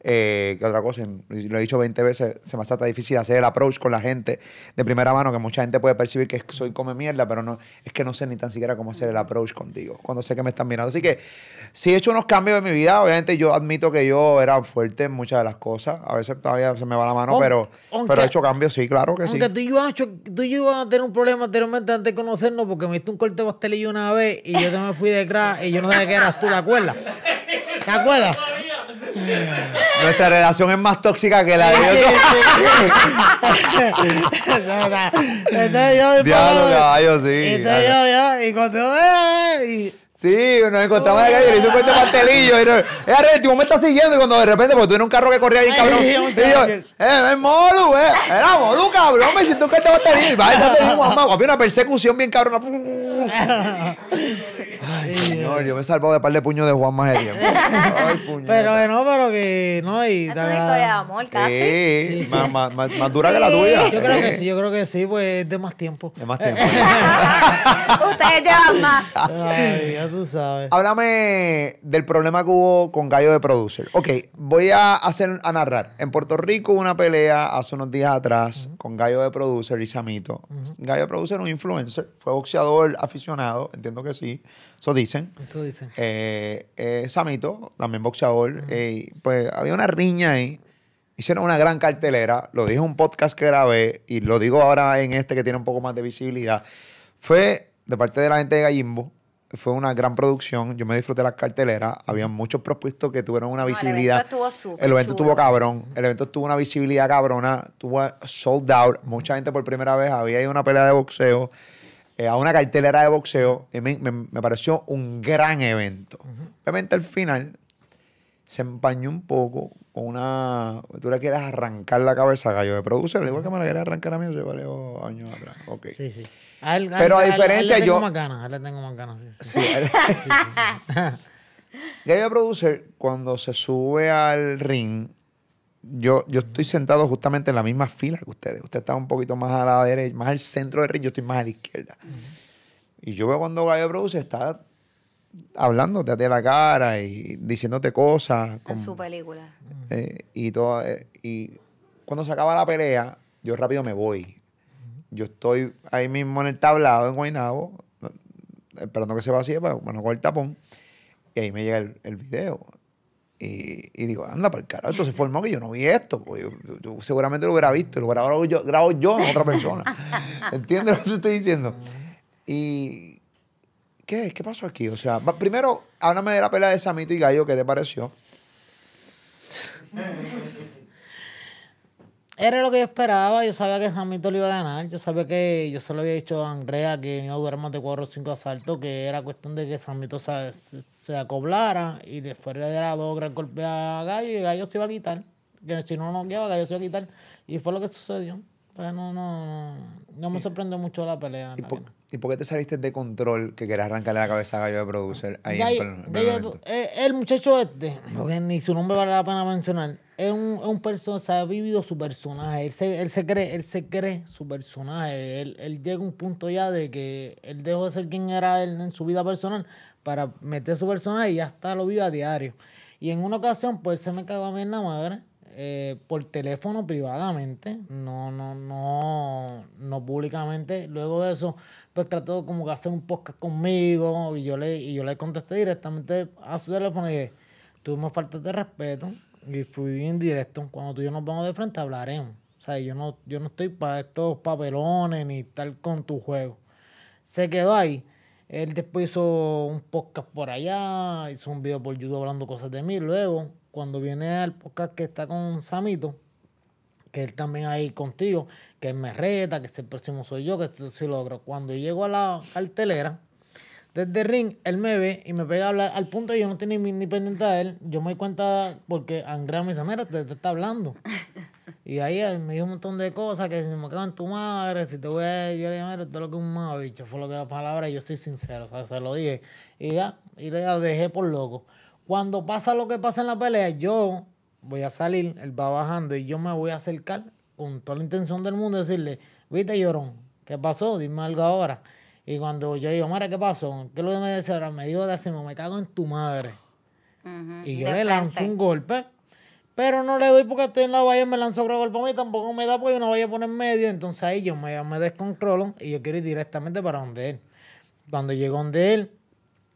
eh, que otra cosa, lo he dicho 20 veces, se me hace hasta difícil hacer el approach con la gente de primera mano, que mucha gente puede percibir que soy come mierda, pero no, es que no sé ni tan siquiera cómo hacer el approach contigo, cuando sé que me están mirando. Así que sí he hecho unos cambios en mi vida, obviamente yo admito que yo era fuerte en muchas de las cosas, a veces todavía se me va la mano, pero, pero he hecho cambios, sí, claro que sí. Tú tú y a tener un problema anteriormente antes de conocernos, porque me diste un corte de pastelillo una vez y yo te me fui detrás y yo no sabía qué eras tú, ¿te acuerdas? ¿Te acuerdas? Nuestra relación es más tóxica que la de otro. yo, y, sí. Eh, eh, y cuando... Sí, nos encontramos en calle, le hice un cuento pastelillo. Y no, me estás siguiendo. Y cuando de repente, pues tú eres un carro que corría ahí, cabrón. y yo, eh, es Molu, eh. Era Molu, cabrón, me hiciste un cuento pastelillo. Y va, a Había una persecución bien cabrón. Ay, señor, yo me he salvado de par de puños de Juan más Pero que no, pero que no. Y, es una historia de amor, casi. Sí, Más, más, más, dura que la tuya. Yo creo que sí, yo creo que sí, pues es de más tiempo. De más tiempo. Ustedes llevan más. Ay, tú sabes. Háblame del problema que hubo con Gallo de Producer. Ok, voy a hacer a narrar. En Puerto Rico hubo una pelea hace unos días atrás con Gallo de Producer y Samito. Gallo de Producer un influencer, fue boxeador aficionado, entiendo que sí. Eso dicen. Eso dicen. Eh, eh, Samito, también boxeador. pues había una riña ahí hicieron una gran cartelera, lo dije en un podcast que grabé y lo digo ahora en este que tiene un poco más de visibilidad, fue de parte de la gente de Gallimbo, fue una gran producción. Yo me disfruté las carteleras. Había muchos propuestos que tuvieron una visibilidad. El evento estuvo El evento estuvo cabrón. El evento tuvo una visibilidad cabrona. Tuvo sold out. Mucha gente por primera vez había ido a una pelea de boxeo, eh, a una cartelera de boxeo. Y me, pareció un gran evento. Obviamente al final se empañó un poco con una. Tú le quieres arrancar la cabeza a Gallo de producer. Igual que me la quieres arrancar a mí vale dos años atrás. Okay. Sí, sí. Pero a diferencia él le tengo Más ganas, le tengo más ganas, Producer, cuando se sube al ring, yo, yo estoy sentado justamente en la misma fila que ustedes. Usted está un poquito más a la derecha, más al centro del ring, yo estoy más a la izquierda. Y yo veo cuando Gaby Producer está hablándote a ti a la cara y diciéndote cosas. Con su película. Eh, y, todo, eh, y cuando se acaba la pelea, yo rápido me voy. Yo estoy ahí mismo en el tablado en Guainabo, esperando que se vacíe para bueno, con el tapón. Y ahí me llega el, el video. Y, digo, anda, para el carajo, esto se formó que yo no vi esto. seguramente lo hubiera visto, lo hubiera grabado yo, grabo yo otra persona. ¿Entiendes lo que te estoy diciendo? Y. ¿Qué, ¿Qué pasó aquí? O sea, primero, háblame de la pelea de Samito y Gallo, ¿qué te pareció? Era lo que yo esperaba, yo sabía que Sanmito lo iba a ganar, yo sabía que yo se lo había dicho a Andrea que iba a durar más de 4 o 5 asaltos, que era cuestión de que Sanmito se, se, acoblara y le fuera de la dos gran golpes a Gallo y Gallo se iba a quitar, que si no no Gallo se iba a quitar y fue lo que sucedió no, no, no me sorprende mucho la pelea. ¿Y por, qué te saliste de control que querías arrancarle la cabeza a Gallo de Producer? Ahí eh, el, muchacho este, porque ni su nombre vale la pena mencionar, es un, es un personaje, ha vivido su personaje. Él se, él se cree, él se cree su personaje. Él, llega a un punto ya de que él dejó de ser quien era él en su vida personal para meter su personaje y ya está lo vive a diario. Y en una ocasión, pues se me cagó a mí en la madre eh, por teléfono privadamente, no, no, no, no públicamente. Luego de eso, pues trató como que hacer un podcast conmigo y yo le, y yo le contesté directamente a su teléfono y dije, tú me de respeto y fui bien directo. Cuando tú y yo nos vamos de frente hablaremos. O sea, yo no, yo no estoy para estos papelones ni tal con tu juego. Se quedó ahí. Él después hizo un podcast por allá, hizo un video por YouTube hablando cosas de mí. Luego cuando viene al podcast que está con Samito, que él también ahí contigo, que me reta, que ese el próximo soy yo, que esto sí logro. Cuando llego a la cartelera, desde ring, él me ve y me pega a hablar al punto de yo no tenía ni, independiente pendiente de él. Yo me doy cuenta porque Andrea me dice, mira, te, está hablando. Y ahí me dijo un montón de cosas, que si me cago en tu madre, si te voy a... Yo le todo lo que un mago, bicho, fue lo que la palabra, y yo estoy sincero, o sea, se lo dije. Y ya, y le dejé por loco. Cuando pasa lo que pasa en la pelea, yo voy a salir, él va bajando y yo me voy a acercar con toda la intención del mundo y decirle, viste llorón, ¿qué pasó? Dime algo ahora. Y cuando yo digo, mire ¿qué pasó? ¿Qué es lo que me ahora? Me dijo, me cago en tu madre. Y yo le lanzo un golpe, pero no le doy porque estoy en la valla, me lanzo otro golpe a mí, tampoco me da porque no valla a en medio. Entonces ahí yo me, me descontrolo y yo quiero ir directamente para donde él. Cuando llego donde él,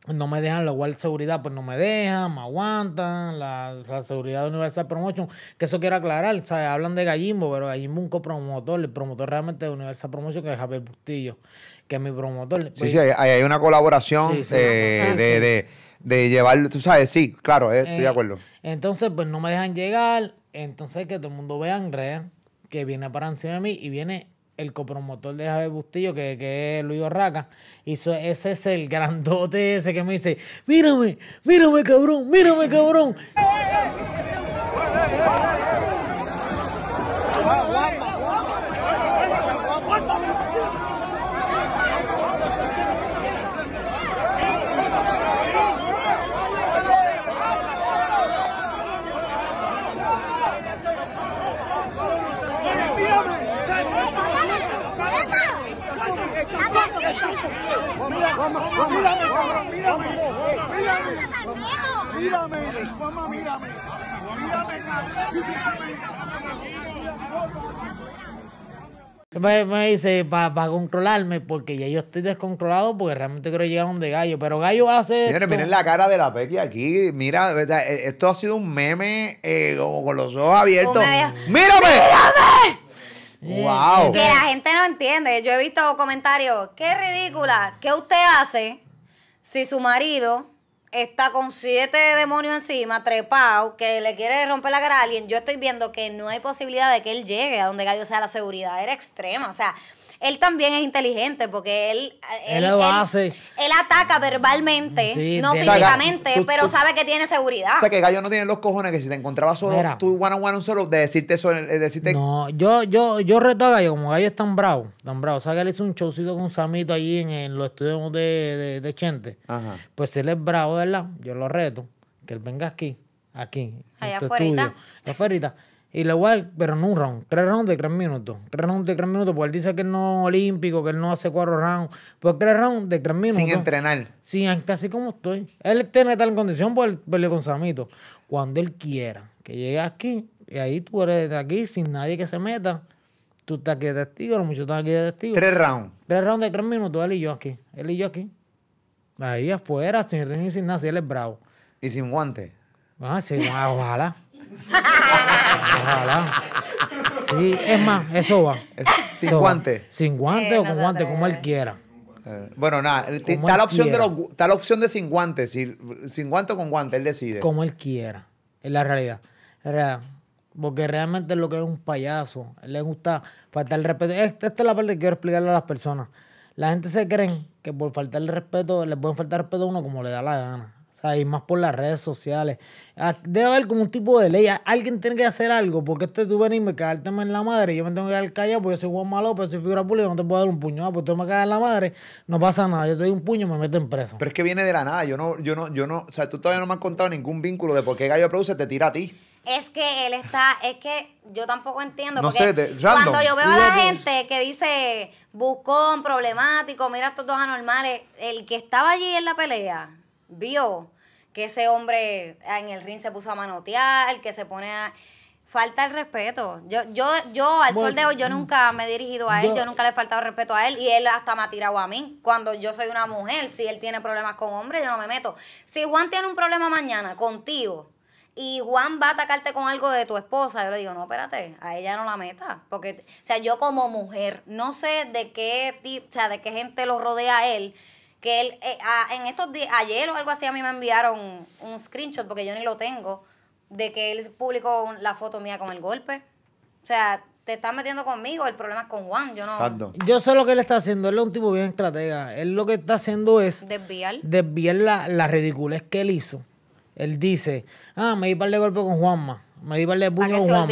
no me dejan la guardia seguridad, pues no me dejan, me aguantan, la, seguridad Universal Promotion, que eso quiero aclarar, ¿sabes? hablan de Gallimbo, pero Gallimbo es un copromotor, el promotor realmente de Universal Promotion que es Javier Bustillo, que es mi promotor. Sí, pues, sí, hay, hay, una colaboración eh, de, de, de, llevar, tú sabes, sí, claro, eh, estoy de eh, acuerdo. Entonces, pues no me dejan llegar, entonces que todo el mundo vea red que viene para encima de mí y viene el copromotor de Javier Bustillo, que, que, es Luis Orraca, hizo, ese es el grandote ese que me dice, mírame, mírame cabrón, mírame cabrón. me, dice para controlarme porque ya yo estoy descontrolado porque realmente quiero llegar de Gallo. Pero Gallo hace. Señores, miren la cara de la Pequi aquí. Mira, e, esto ha sido un meme eh, con los ojos abiertos. ¡Mírame! ¡Mírame! Wow. Que la gente no entiende. Yo he visto comentarios. Qué ridícula. ¿Qué usted hace si su marido está con siete demonios encima, trepado, que le quiere romper la cara a alguien, yo estoy viendo que no hay posibilidad de que él llegue a donde Gallo sea la seguridad. Era extrema. O sea, él también es inteligente porque él. Él, él ataca verbalmente, no físicamente, pero sabe que tiene seguridad. O sea, que Gallo no tiene los cojones que si te encontraba solo, tú one on one solo, de decirte eso. De eh, decirte... No, yo, yo, yo reto a Gallo, como Gallo es tan bravo, tan bravo. O sea, que él hizo un showcito con Samito ahí en, los estudios de, de, Chente. Ajá. Pues él es bravo, ¿verdad? Yo lo reto, que él venga aquí, aquí. Allá afuera. Allá afuera y lo igual, pero no un round. Tres rounds de tres minutos. Tres rounds de tres minutos. Porque él dice que no es olímpico, que él no hace cuatro rounds. Pues tres rounds de tres minutos. Sin entrenar. Sí, casi como estoy. Él tiene tal condición por pelear con Samito. Cuando él quiera que llegue aquí, y ahí tú eres de aquí, sin nadie que se meta. Tú estás aquí de testigo, los muchachos están aquí de testigo. Tres rounds. Tres rounds de tres minutos, él y yo aquí. Él y yo aquí. Ahí afuera, sin ring y sin nada. Si él es bravo. Y sin guantes? Ah, sí, ojalá. Ojalá. Sí, es más, eso va. Sin guante. Sin guante eh, o con guante, como él quiera. Eh, bueno, nada, eh, está la, opción de está la opción de sin guante, sin guante o con guante, él decide. Como él quiera, es la realidad. Porque realmente lo que es un payaso, él le gusta faltar el respeto. Esta, es la parte que quiero explicarle a las personas. La gente se cree que por faltar el respeto, le pueden faltar respeto a uno como le da la gana sea, y más por las redes sociales. Ah, debe haber como un tipo de ley. Alguien tiene que hacer algo, porque este tú venís y me en la madre. Y yo me tengo que el callado, porque yo soy Juan Malo, pero pues soy figura pública, no te puedo dar un puño. Ah, pues tú me cagas en la madre, no pasa nada. Yo te doy un puño y me meten preso. Pero es que viene de la nada. Yo no, yo no, yo no, o sea, tú todavía no me has contado ningún vínculo de por qué Gallo Produce te tira a ti. Es que él está, es que yo tampoco entiendo. No porque sé, cuando yo veo a la gente que dice buscón, problemático, mira estos dos anormales, el que estaba allí en la pelea, vio que ese hombre ah, en el ring se puso a manotear, que se pone a... Falta el respeto. Yo, yo, yo al yo mm, nunca me he dirigido a él, yo, nunca le he faltado respeto a él y él hasta me ha tirado a mí. Cuando yo soy una mujer, si él tiene problemas con hombres, yo no me meto. Si Juan tiene un problema mañana contigo, y Juan va a atacarte con algo de tu esposa, yo le digo, no, espérate, a ella no la meta. Porque, o sea, yo como mujer, no sé de qué, o sea, de qué gente lo rodea a él, que él, eh, en estos días, ayer o algo así, a mí me enviaron un screenshot, porque yo ni lo tengo, de que él publicó la foto mía con el golpe. O sea, te estás metiendo conmigo, el problema es con Juan, yo no. Yo sé lo que él está haciendo, él es un tipo bien estratega. Él lo que está haciendo es. Desviar. Desviar la, ridiculez que él hizo. Él dice, ah, me di par de golpe con Juanma. Me di par de puño con Juanma.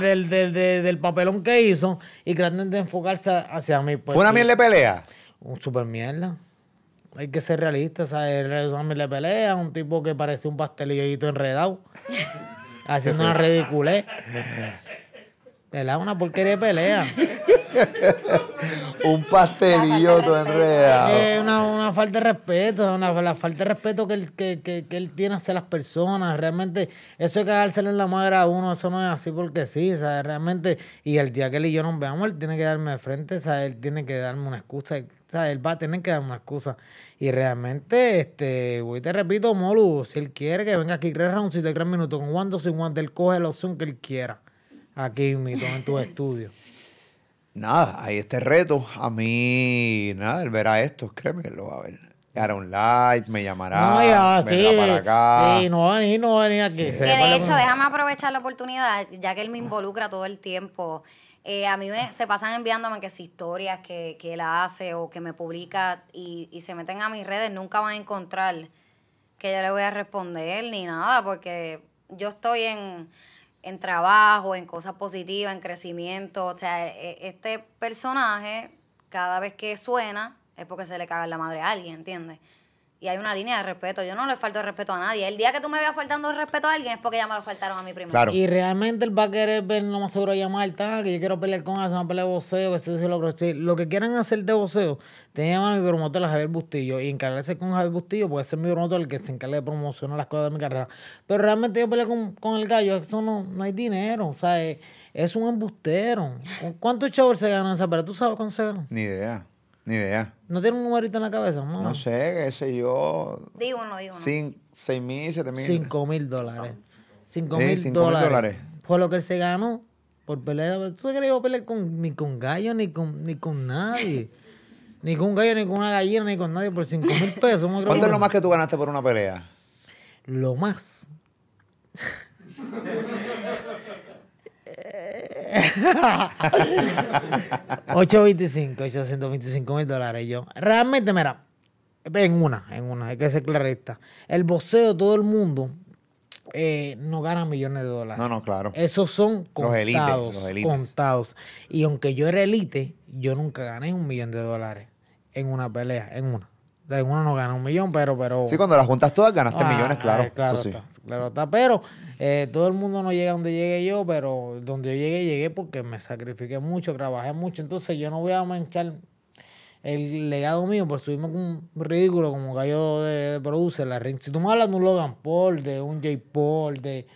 del, del, del, papelón que hizo y traten de enfocarse hacia mí. Pues ¿Fue una mierda de pelea? un super mierda. Hay que ser realista, ¿sabes? Le pelea un tipo que parece un pastelillito enredado, haciendo una ridiculez. ¿Verdad? Una porquería de pelea. un pastelillo enredado. Es una, falta de respeto, una, la falta de respeto que él, que, él tiene hacia las personas. Realmente, eso de cagárselo en la madre a uno, eso no es así porque sí, ¿sabes? Realmente, y el día que él y yo nos veamos, él tiene que darme de frente, ¿sabes? Él tiene que darme una excusa sea, él va a tener que dar una excusa. Y realmente, este, voy te repito, Molu, si él quiere que venga aquí tres rounds y de tres minutos con Wando sin Wando, él coge la opción que él quiera. Aquí en tu estudio Nada, ahí este reto. A mí, nada, él verá esto, créeme que lo va a ver hará un live, me llamará, no, ya, para acá. Sí, no va a venir, no va a venir aquí. Que de hecho, déjame aprovechar la oportunidad, ya que él me involucra todo el tiempo eh, a mí se pasan enviándome que si historias que, que él hace o que me publica y, se meten a mis redes, nunca van a encontrar que yo le voy a responder ni nada, porque yo estoy en, en trabajo, en cosas positivas, en crecimiento. O sea, e, e, este personaje, cada vez que suena, es porque se le caga la madre a alguien, ¿entiendes? y hay una línea de respeto. Yo no le falto respeto a nadie. El día que tú me veas faltando el respeto a alguien es porque ya me lo faltaron a mi primero. Y realmente el va a querer ver, no más seguro llamar, que yo quiero pelear con él, se pelea de voceo, que estoy lo que Lo que quieran hacer de voceo, te llaman a mi promotor a Javier Bustillo. Y encargarse con Javier Bustillo puede ser mi promotor el que se encargue de promocionar las cosas de mi carrera. Pero realmente yo peleo con, el gallo, eso no, no hay dinero. O sea, es, un embustero. ¿Cuántos chavos se ganan esa pero ¿Tú sabes cuánto se ganan? Ni idea. Ni idea. ¿No tiene un numerito en la cabeza, mamá? No sé, que sé yo. Digo no, digo uno. seis mil, siete mil. Cinco mil dólares. Cinco, sí, mil, cinco dólares. Por lo que él se ganó por pelear. ¿Tú crees que iba a pelear con, ni con gallo, ni con, ni con nadie? ni con gallo, ni con una gallina, ni con nadie por cinco mil pesos. ¿Cuánto es lo más que tú ganaste por una pelea? Lo más. 825, 825 mil dólares. Yo, realmente, mira, en una, en una, hay que ser clarista. El boxeo, todo el mundo eh, no gana millones de dólares. No, no, claro. Esos son contados. Y aunque yo era elite, yo nunca gané un millón de dólares en una pelea, en una uno no gana un millón, pero, pero. Sí, cuando las juntas todas ganaste ah, millones, claro. Eh, claro, está, claro Pero eh, todo el mundo no llega donde llegué yo, pero donde yo llegué, llegué porque me sacrifiqué mucho, trabajé mucho. Entonces yo no voy a manchar el legado mío por subirme con un ridículo como cayó de, producer la ring. Si tú me hablas de un Logan Paul, de un J. Paul, de.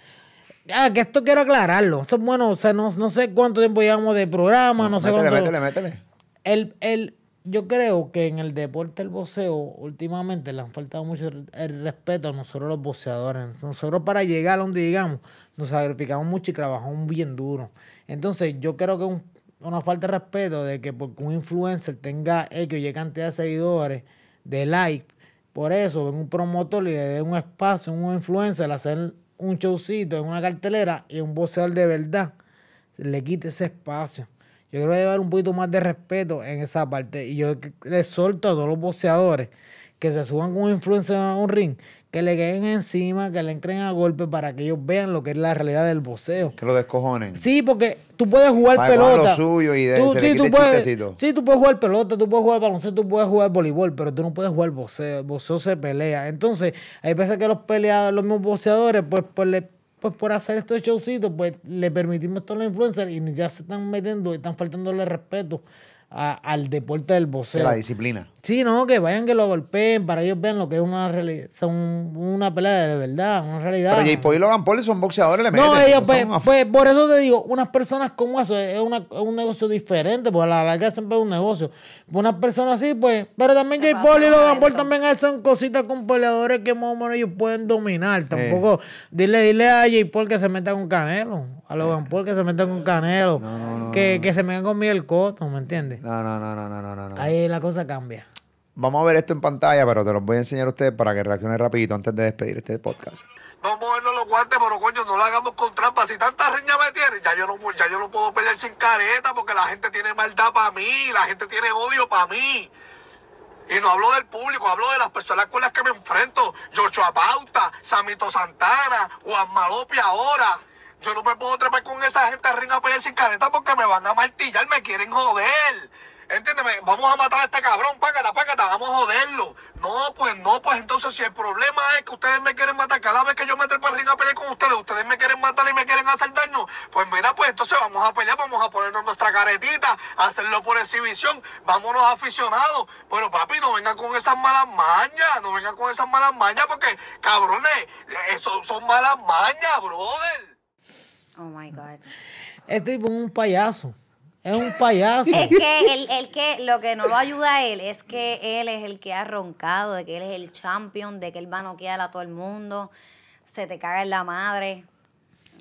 Ah, que esto quiero aclararlo. Esto, bueno, o sea, no, sé cuánto tiempo llevamos de programa, no, sé cuánto. Métele, métele. El, el, yo creo que en el deporte del boxeo, últimamente le han faltado mucho el respeto a nosotros los boxeadores. Nosotros para llegar a donde llegamos, nos sacrificamos mucho y trabajamos bien duro. Entonces, yo creo que una falta de respeto de que porque un influencer tenga X o Y cantidad de seguidores, de like, por eso ven un promotor y le dé un espacio, un influencer, hacer un showcito en una cartelera y un boxeador de verdad le quite ese espacio. Yo creo llevar un poquito más de respeto en esa parte. Y yo le solto a todos los boxeadores que se suban con influencer a un ring, que le queden encima, que le entren a golpe para que ellos vean lo que es la realidad del boxeo. Que lo descojonen. Sí, porque tú puedes jugar pelota. Lo suyo y tú, se sí, tú puedes, sí, tú puedes jugar pelota, tú puedes jugar baloncesto, tú puedes jugar voleibol, pero tú no puedes jugar boxeo. El boxeo se pelea. Entonces, hay veces que los peleados, los mismos boxeadores, pues, pues le pues por hacer estos showcitos, pues le permitimos esto a los influencers y ya se están metiendo, y están faltándole respeto al deporte del boxeo. la disciplina. Sí, no, que vayan que lo golpeen para ellos vean lo que es una son una pelea de verdad, una realidad. Pero Jay Paul y Logan Paul son boxeadores, No, ellos, pues, pues por eso te digo, unas personas como eso es, una, un negocio diferente, porque a la larga siempre es un negocio. Unas personas así, pues, pero también Jay Paul y Logan Paul también son cositas con peleadores que ellos pueden dominar. Tampoco, dile, dile a Jay Paul que se meta con Canelo, a Logan Paul que se meta con Canelo, que, que se meta con Miguel Cotto, ¿me entiendes? No, no, no, no, no, no, no. Ahí la cosa cambia. Vamos a ver esto en pantalla, pero te los voy a enseñar a ustedes para que reaccione rapidito antes de despedir este podcast. no movernos los guantes, pero coño, no lo hagamos con trampas Si tanta riña me tiene, ya yo no, ya yo no puedo pelear sin careta porque la gente tiene maldad para mí, la gente tiene odio para mí. Y no hablo del público, hablo de las personas con las que me enfrento. Yochoa Pauta, Samito Santana, Juan Malopi ahora. Yo no me puedo trepar con esa gente ring a pelear sin careta porque me van a martillar, me quieren joder. Entiéndeme, vamos a matar a este cabrón, págata, págata, vamos a joderlo. No, pues no, pues entonces si el problema es que ustedes me quieren matar cada vez que yo me trepo al ring a pelear con ustedes, ustedes me quieren matar y me quieren hacer daño, pues mira, pues entonces vamos a pelear, vamos a ponernos nuestra caretita, hacerlo por exhibición, vámonos aficionados. Pero papi, no vengan con esas malas mañas, no vengan con esas malas mañas porque, cabrones, eh, eso son malas mañas, brother. Oh my God. Este tipo es un payaso. Es un payaso. Es que, el, el, que lo que no lo ayuda a él es que él es el que ha roncado, de que él es el champion, de que él va a noquear a todo el mundo, se te caga en la madre.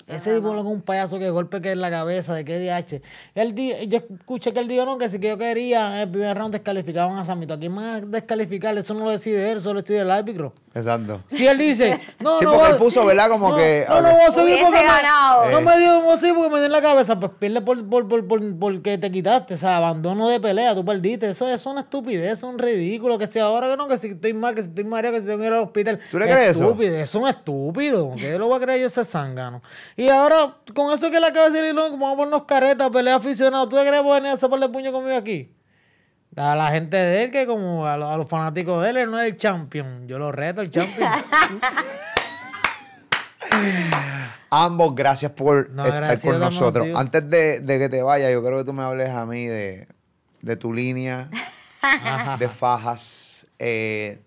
Ese tipo es un payaso que golpe que en la cabeza, de qué DH. Él yo escuché que él dijo no, que si que yo quería el primer round descalificaban a Samito. quién más descalificar, eso no lo decide él, solo estoy el árbitro. Exacto. Si él dice, no, sí, no. Porque él puso, ¿verdad? Como que. No, no, no Me, no me dio un sí, porque me dio en la cabeza. Pues pierde por, por, porque te quitaste. O sea, abandono de pelea, tú perdiste. Eso, es una estupidez, es un ridículo. Que si ahora que no, que si estoy mal, que si estoy mareado, que si tengo que ir al hospital. ¿Tú le crees estúpido, eso? es un estúpido. ¿Qué lo voy a creer yo ese zángano. Y ahora, con eso que le acabo de decir, como vamos a ponernos caretas, pelea aficionado. ¿Tú te crees venir a zaparle el puño conmigo aquí? A la gente de él, que como a, los fanáticos de él, él no es el champion. Yo lo reto, el champion. Ambos, gracias por estar nosotros. Antes de, que te vayas, yo creo que tú me hables a mí de, tu línea de fajas. Eh,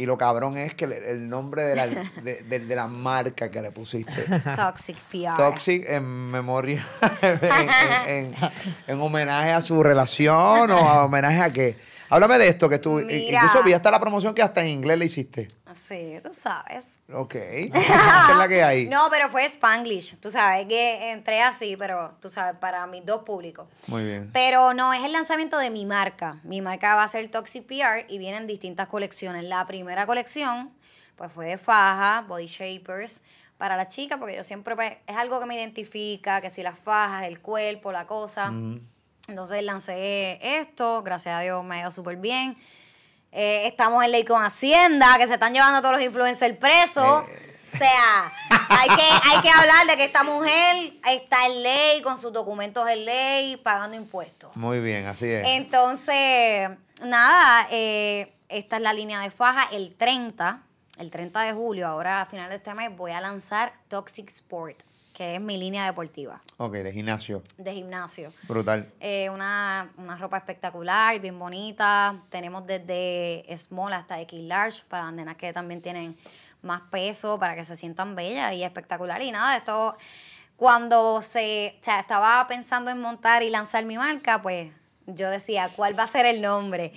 y lo cabrón es que el nombre de la, marca que le pusiste. Toxic PR. Toxic en memoria, en homenaje a su relación o a homenaje a qué. Háblame de esto, que tú incluso vi hasta la promoción que hasta en inglés le hiciste. Ah, sí, tú sabes. Ok. es la que hay? No, pero fue Spanglish. Tú sabes que entré así, pero tú sabes, para mis dos públicos. Muy bien. Pero no, es el lanzamiento de mi marca. Mi marca va a ser Toxic PR y vienen distintas colecciones. La primera colección, pues fue de faja, body shapers para la chica, porque yo siempre pues, es algo que me identifica, que si las fajas, el cuerpo, la cosa. Entonces lancé esto, gracias a Dios me ha ido súper bien. Eh, estamos en ley con Hacienda, que se están llevando a todos los influencers presos. Eh. O sea, hay que, hay que hablar de que esta mujer está en ley, con sus documentos en ley, pagando impuestos. Muy bien, así es. Entonces, nada, eh, esta es la línea de faja. El 30, el 30 de julio, ahora a final de este mes, voy a lanzar Toxic Sport que es mi línea deportiva. Ok, de gimnasio. De gimnasio. Brutal. Eh, una, ropa espectacular, bien bonita. Tenemos desde small hasta X large para andenas que también tienen más peso, para que se sientan bellas y espectacular. Y nada, esto, cuando se, estaba pensando en montar y lanzar mi marca, pues yo decía, ¿cuál va a ser el nombre?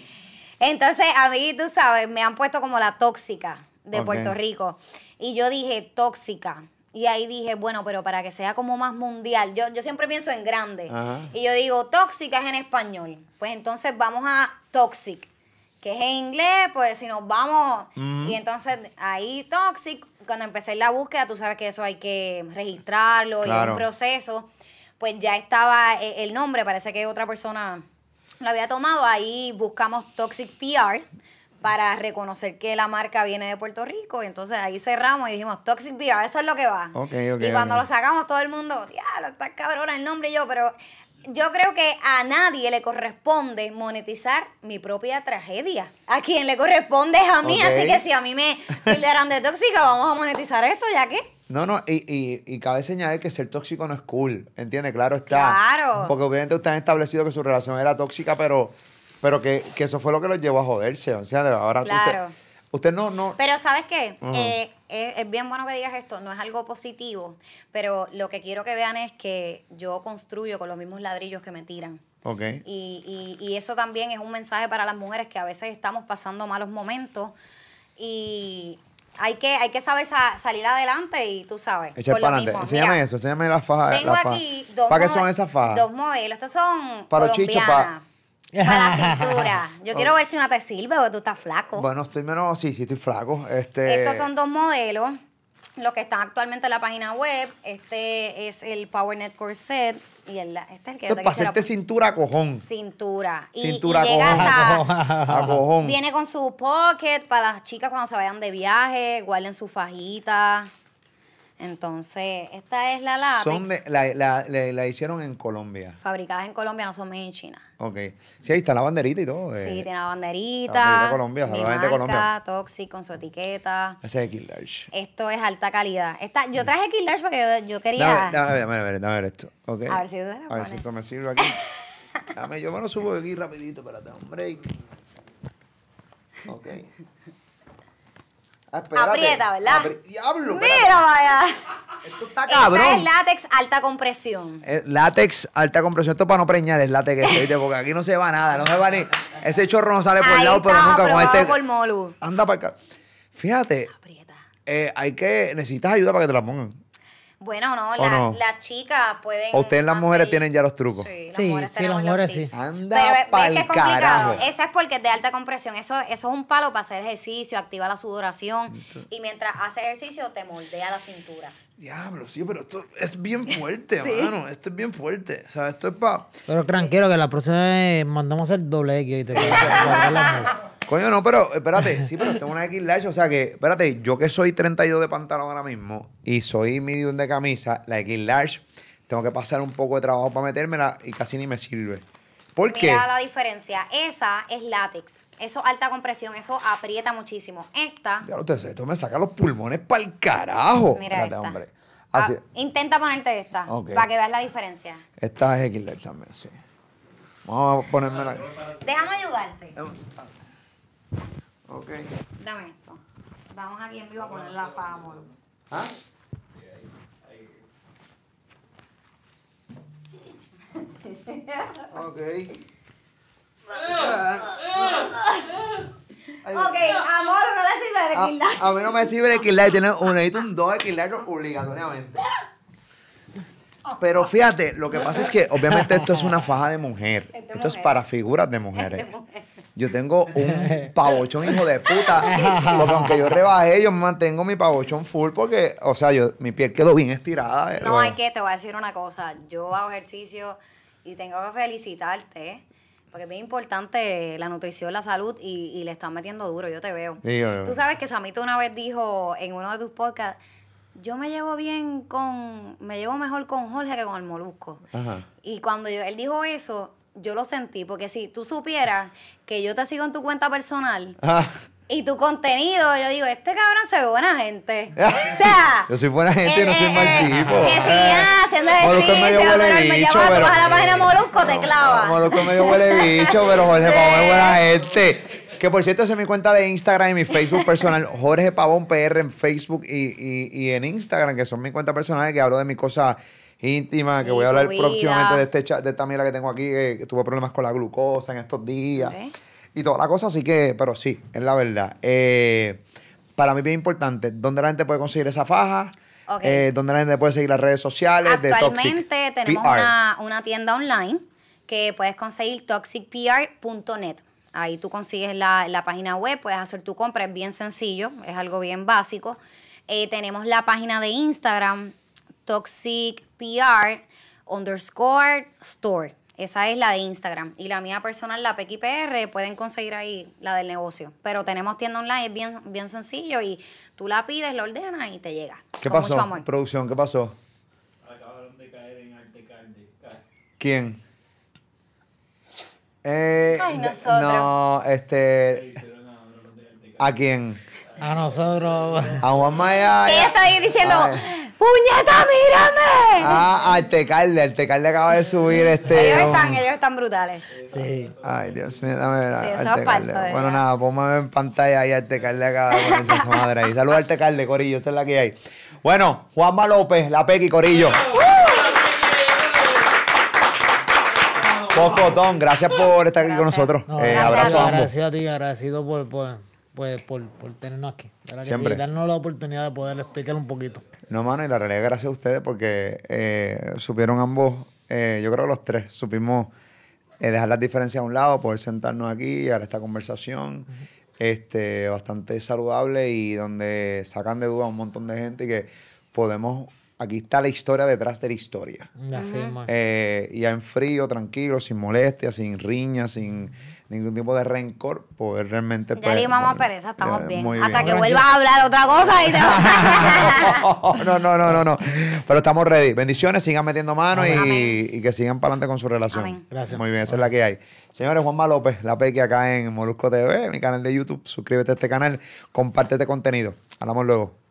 Entonces, a mí, tú sabes, me han puesto como la tóxica de Puerto Rico. Y yo dije, tóxica y ahí dije, bueno, pero para que sea como más mundial, yo, siempre pienso en grande. Y yo digo, tóxicas es en español. Pues entonces vamos a toxic, que es en inglés, pues si nos vamos. Y entonces ahí toxic, cuando empecé la búsqueda, tú sabes que eso hay que registrarlo y un proceso. Pues ya estaba e, el nombre, parece que otra persona lo había tomado. Ahí buscamos Toxic PR para reconocer que la marca viene de Puerto Rico. Y entonces ahí cerramos y dijimos, Toxic VR, eso es lo que va. y cuando lo sacamos, todo el mundo, diablo, está cabrona el nombre y yo, pero yo creo que a nadie le corresponde monetizar mi propia tragedia. A quien le corresponde es a mí, así que si a mí me tildaran de tóxica, vamos a monetizar esto, ya que... No, no, y, y, y, cabe señalar que ser tóxico no es cool, ¿entiendes? Claro está. Claro. Porque obviamente usted han establecido que su relación era tóxica, pero pero que, que, eso fue lo que los llevó a joderse. O sea, ahora claro. usted, no, no. Pero ¿sabes qué? Eh, eh, es, bien bueno que digas esto, no es algo positivo, pero lo que quiero que vean es que yo construyo con los mismos ladrillos que me tiran. Okay. Y, y, y eso también es un mensaje para las mujeres que a veces estamos pasando malos momentos y hay que, hay que saber salir adelante y tú sabes. para adelante. Enséñame eso, enséñame Tengo aquí dos ¿Para qué son esas fajas? Dos modelos. Estos son para colombianas. para, para la cintura. Yo quiero ver si una te sirve o tú estás flaco. Bueno, estoy menos. Sí, sí, estoy flaco. Este... Estos son dos modelos. Los que están actualmente en la página web. Este es el PowerNet Corset. Y el, este es el que para hacerte cintura cojón. Cintura. cintura cojón. a cojón. Viene con su pocket para las chicas cuando se vayan de viaje, guarden su fajita. Entonces, esta es la látex. Son la, la, la, hicieron en Colombia. Fabricadas en Colombia, no son más en China. Ok. Sí, ahí está la banderita y todo. sí, eh. tiene la banderita. La banderita de Colombia, mi marca, de Colombia. Toxic con su etiqueta. Ese es Kill Large. Esto es alta calidad. Esta, yo traje Kill Large porque yo, quería. Dame, dame, dame, esto. A ver si te la A ver si esto me sirve aquí. dame, yo me lo subo aquí rapidito, espérate, un break. Ok. Ah, Aprieta, ¿verdad? Diablo. Mira, vaya. Esto está cabrón. es látex alta compresión. Eh, látex alta compresión. Esto para no preñar es látex porque aquí no se va nada. No se va ni. Ese chorro no sale por el lado, pero nunca con este. Anda para acá. Fíjate. Aprieta. Eh, hay que. Necesitas ayuda para que te la pongan. Bueno, no, la, chica las chicas pueden. ustedes, las mujeres, tienen ya los trucos. Sí, sí, las mujeres sí. Anda Pero que es complicado. Esa es porque es de alta compresión. Eso, eso es un palo para hacer ejercicio, activa la sudoración. Y mientras hace ejercicio, te moldea la cintura. Diablo, sí, pero esto es bien fuerte, hermano. Esto es bien fuerte. O sea, esto es para. Pero tranquilo, que la próxima vez mandamos el doble X y Coño, no, pero espérate, sí, pero tengo una X large. O sea que, espérate, yo que soy 32 de pantalón ahora mismo y soy medium de camisa, la X large, tengo que pasar un poco de trabajo para metérmela y casi ni me sirve. ¿Por Mira la diferencia. Esa es látex. Eso alta compresión, eso aprieta muchísimo. Esta. Ya lo te sé, esto me saca los pulmones para el carajo. Mira Espérate, hombre. Ah, intenta ponerte esta para que veas la diferencia. Esta es XL también, sí. Vamos a ponerme la. Déjame ayudarte. Eh, ah. Ok. Dame esto. Vamos aquí en vivo a poner la amor. ¿Ah? ok. Ok, amor, no le sirve de ah, equilátero A, mí no me sirve de equilátero Tiene un, necesito un dos de obligatoriamente. Pero fíjate, lo que pasa es que obviamente esto es una faja de mujer. esto es para figuras de mujeres. Yo tengo un pavochón hijo de puta. Porque aunque yo rebajé, yo mantengo mi pavochón full porque, o sea, yo, mi piel quedó bien estirada. Eh. No, hay que, te voy a decir una cosa. Yo hago ejercicio y tengo que felicitarte porque es bien importante la nutrición, la salud y, le están metiendo duro, yo te veo. Tú sabes que Samito una vez dijo en uno de tus podcasts, yo me llevo bien con, me llevo mejor con Jorge que con el molusco. Ajá. Y cuando él dijo eso, yo lo sentí, porque si tú supieras que yo te sigo en tu cuenta personal, ah y tu contenido, yo digo, este cabrón se buena gente. o sea, yo soy buena gente, y no eh, soy mal eh, tipo. Que sí, ah, haciendo ejercicio, pero él me llama, tú vas a la página eh, Molusco, te clava. Molusco medio huele bicho, pero Jorge Pavón es buena gente. Que por cierto, esa es mi cuenta de Instagram y mi Facebook personal, Jorge Pavón PR en Facebook y, en Instagram, que son mis cuentas personales, que hablo de mis cosas íntima, que voy a hablar próximamente de, este, de esta mira que tengo aquí, que tuve problemas con la glucosa en estos días y toda la cosa. Así que, pero sí, es la verdad. Eh, para mí es bien importante, ¿dónde la gente puede conseguir esa faja? Eh, ¿Dónde la gente puede seguir las redes sociales? Actualmente tenemos una, tienda online que puedes conseguir toxicpr.net. Ahí tú consigues la, página web, puedes hacer tu compra, es bien sencillo, es algo bien básico. Eh, tenemos la página de Instagram, toxicpr underscore store. Esa es la de Instagram. Y la mía personal, la PXPR, pueden conseguir ahí la del negocio. Pero tenemos tienda online, es bien, bien sencillo y tú la pides, la ordenas y te llega. ¿Qué pasó? Producción, ¿qué pasó? Acabaron de caer en Arte ¿Quién? Eh, Ay, nosotros. No, este. ¿A quién? A nosotros. A Juan Maya. Ella está ahí diciendo. ¡Puñeta, mírame! Ah, Artecalde, ah, Artecalde acaba de subir este. Ellos están, ellos están brutales. Sí. Ay, Dios mío, dame ver. Sí, eso es Bueno, nada, ponme en pantalla ahí Artecalde acaba de ponerse su madre ahí. Saludos Artecalde, Corillo, esa es la que hay. Bueno, Juanma López, la Pequi, Corillo. Uh. Pocotón, gracias por estar aquí con nosotros. Eh, abrazo a ambos. Gracias a ti, agradecido por, por pues, por, tenernos aquí. Siempre. Y darnos la oportunidad de poder explicar un poquito. No, mano, y la realidad es gracias a ustedes porque eh, supieron ambos, eh, yo creo que los tres, supimos eh, dejar las diferencias a un lado, poder sentarnos aquí y hacer esta conversación. Este, bastante saludable y donde sacan de duda a un montón de gente que podemos aquí está la historia detrás de la historia. Así y en frío, tranquilo, sin molestias, sin riñas, sin ningún tipo de rencor, poder realmente... Ya pues, le mamá pereza, estamos bien. Hasta que vuelvas a hablar otra cosa y te vas. no, no, no, no, no. Pero estamos ready. Bendiciones, sigan metiendo manos y, que sigan para adelante con su relación. Gracias. Muy bien, esa es la que hay. Señores, Juanma López, la Pequi acá en Molusco TV, mi canal de YouTube. Suscríbete a este canal, compártete este contenido. Hablamos luego.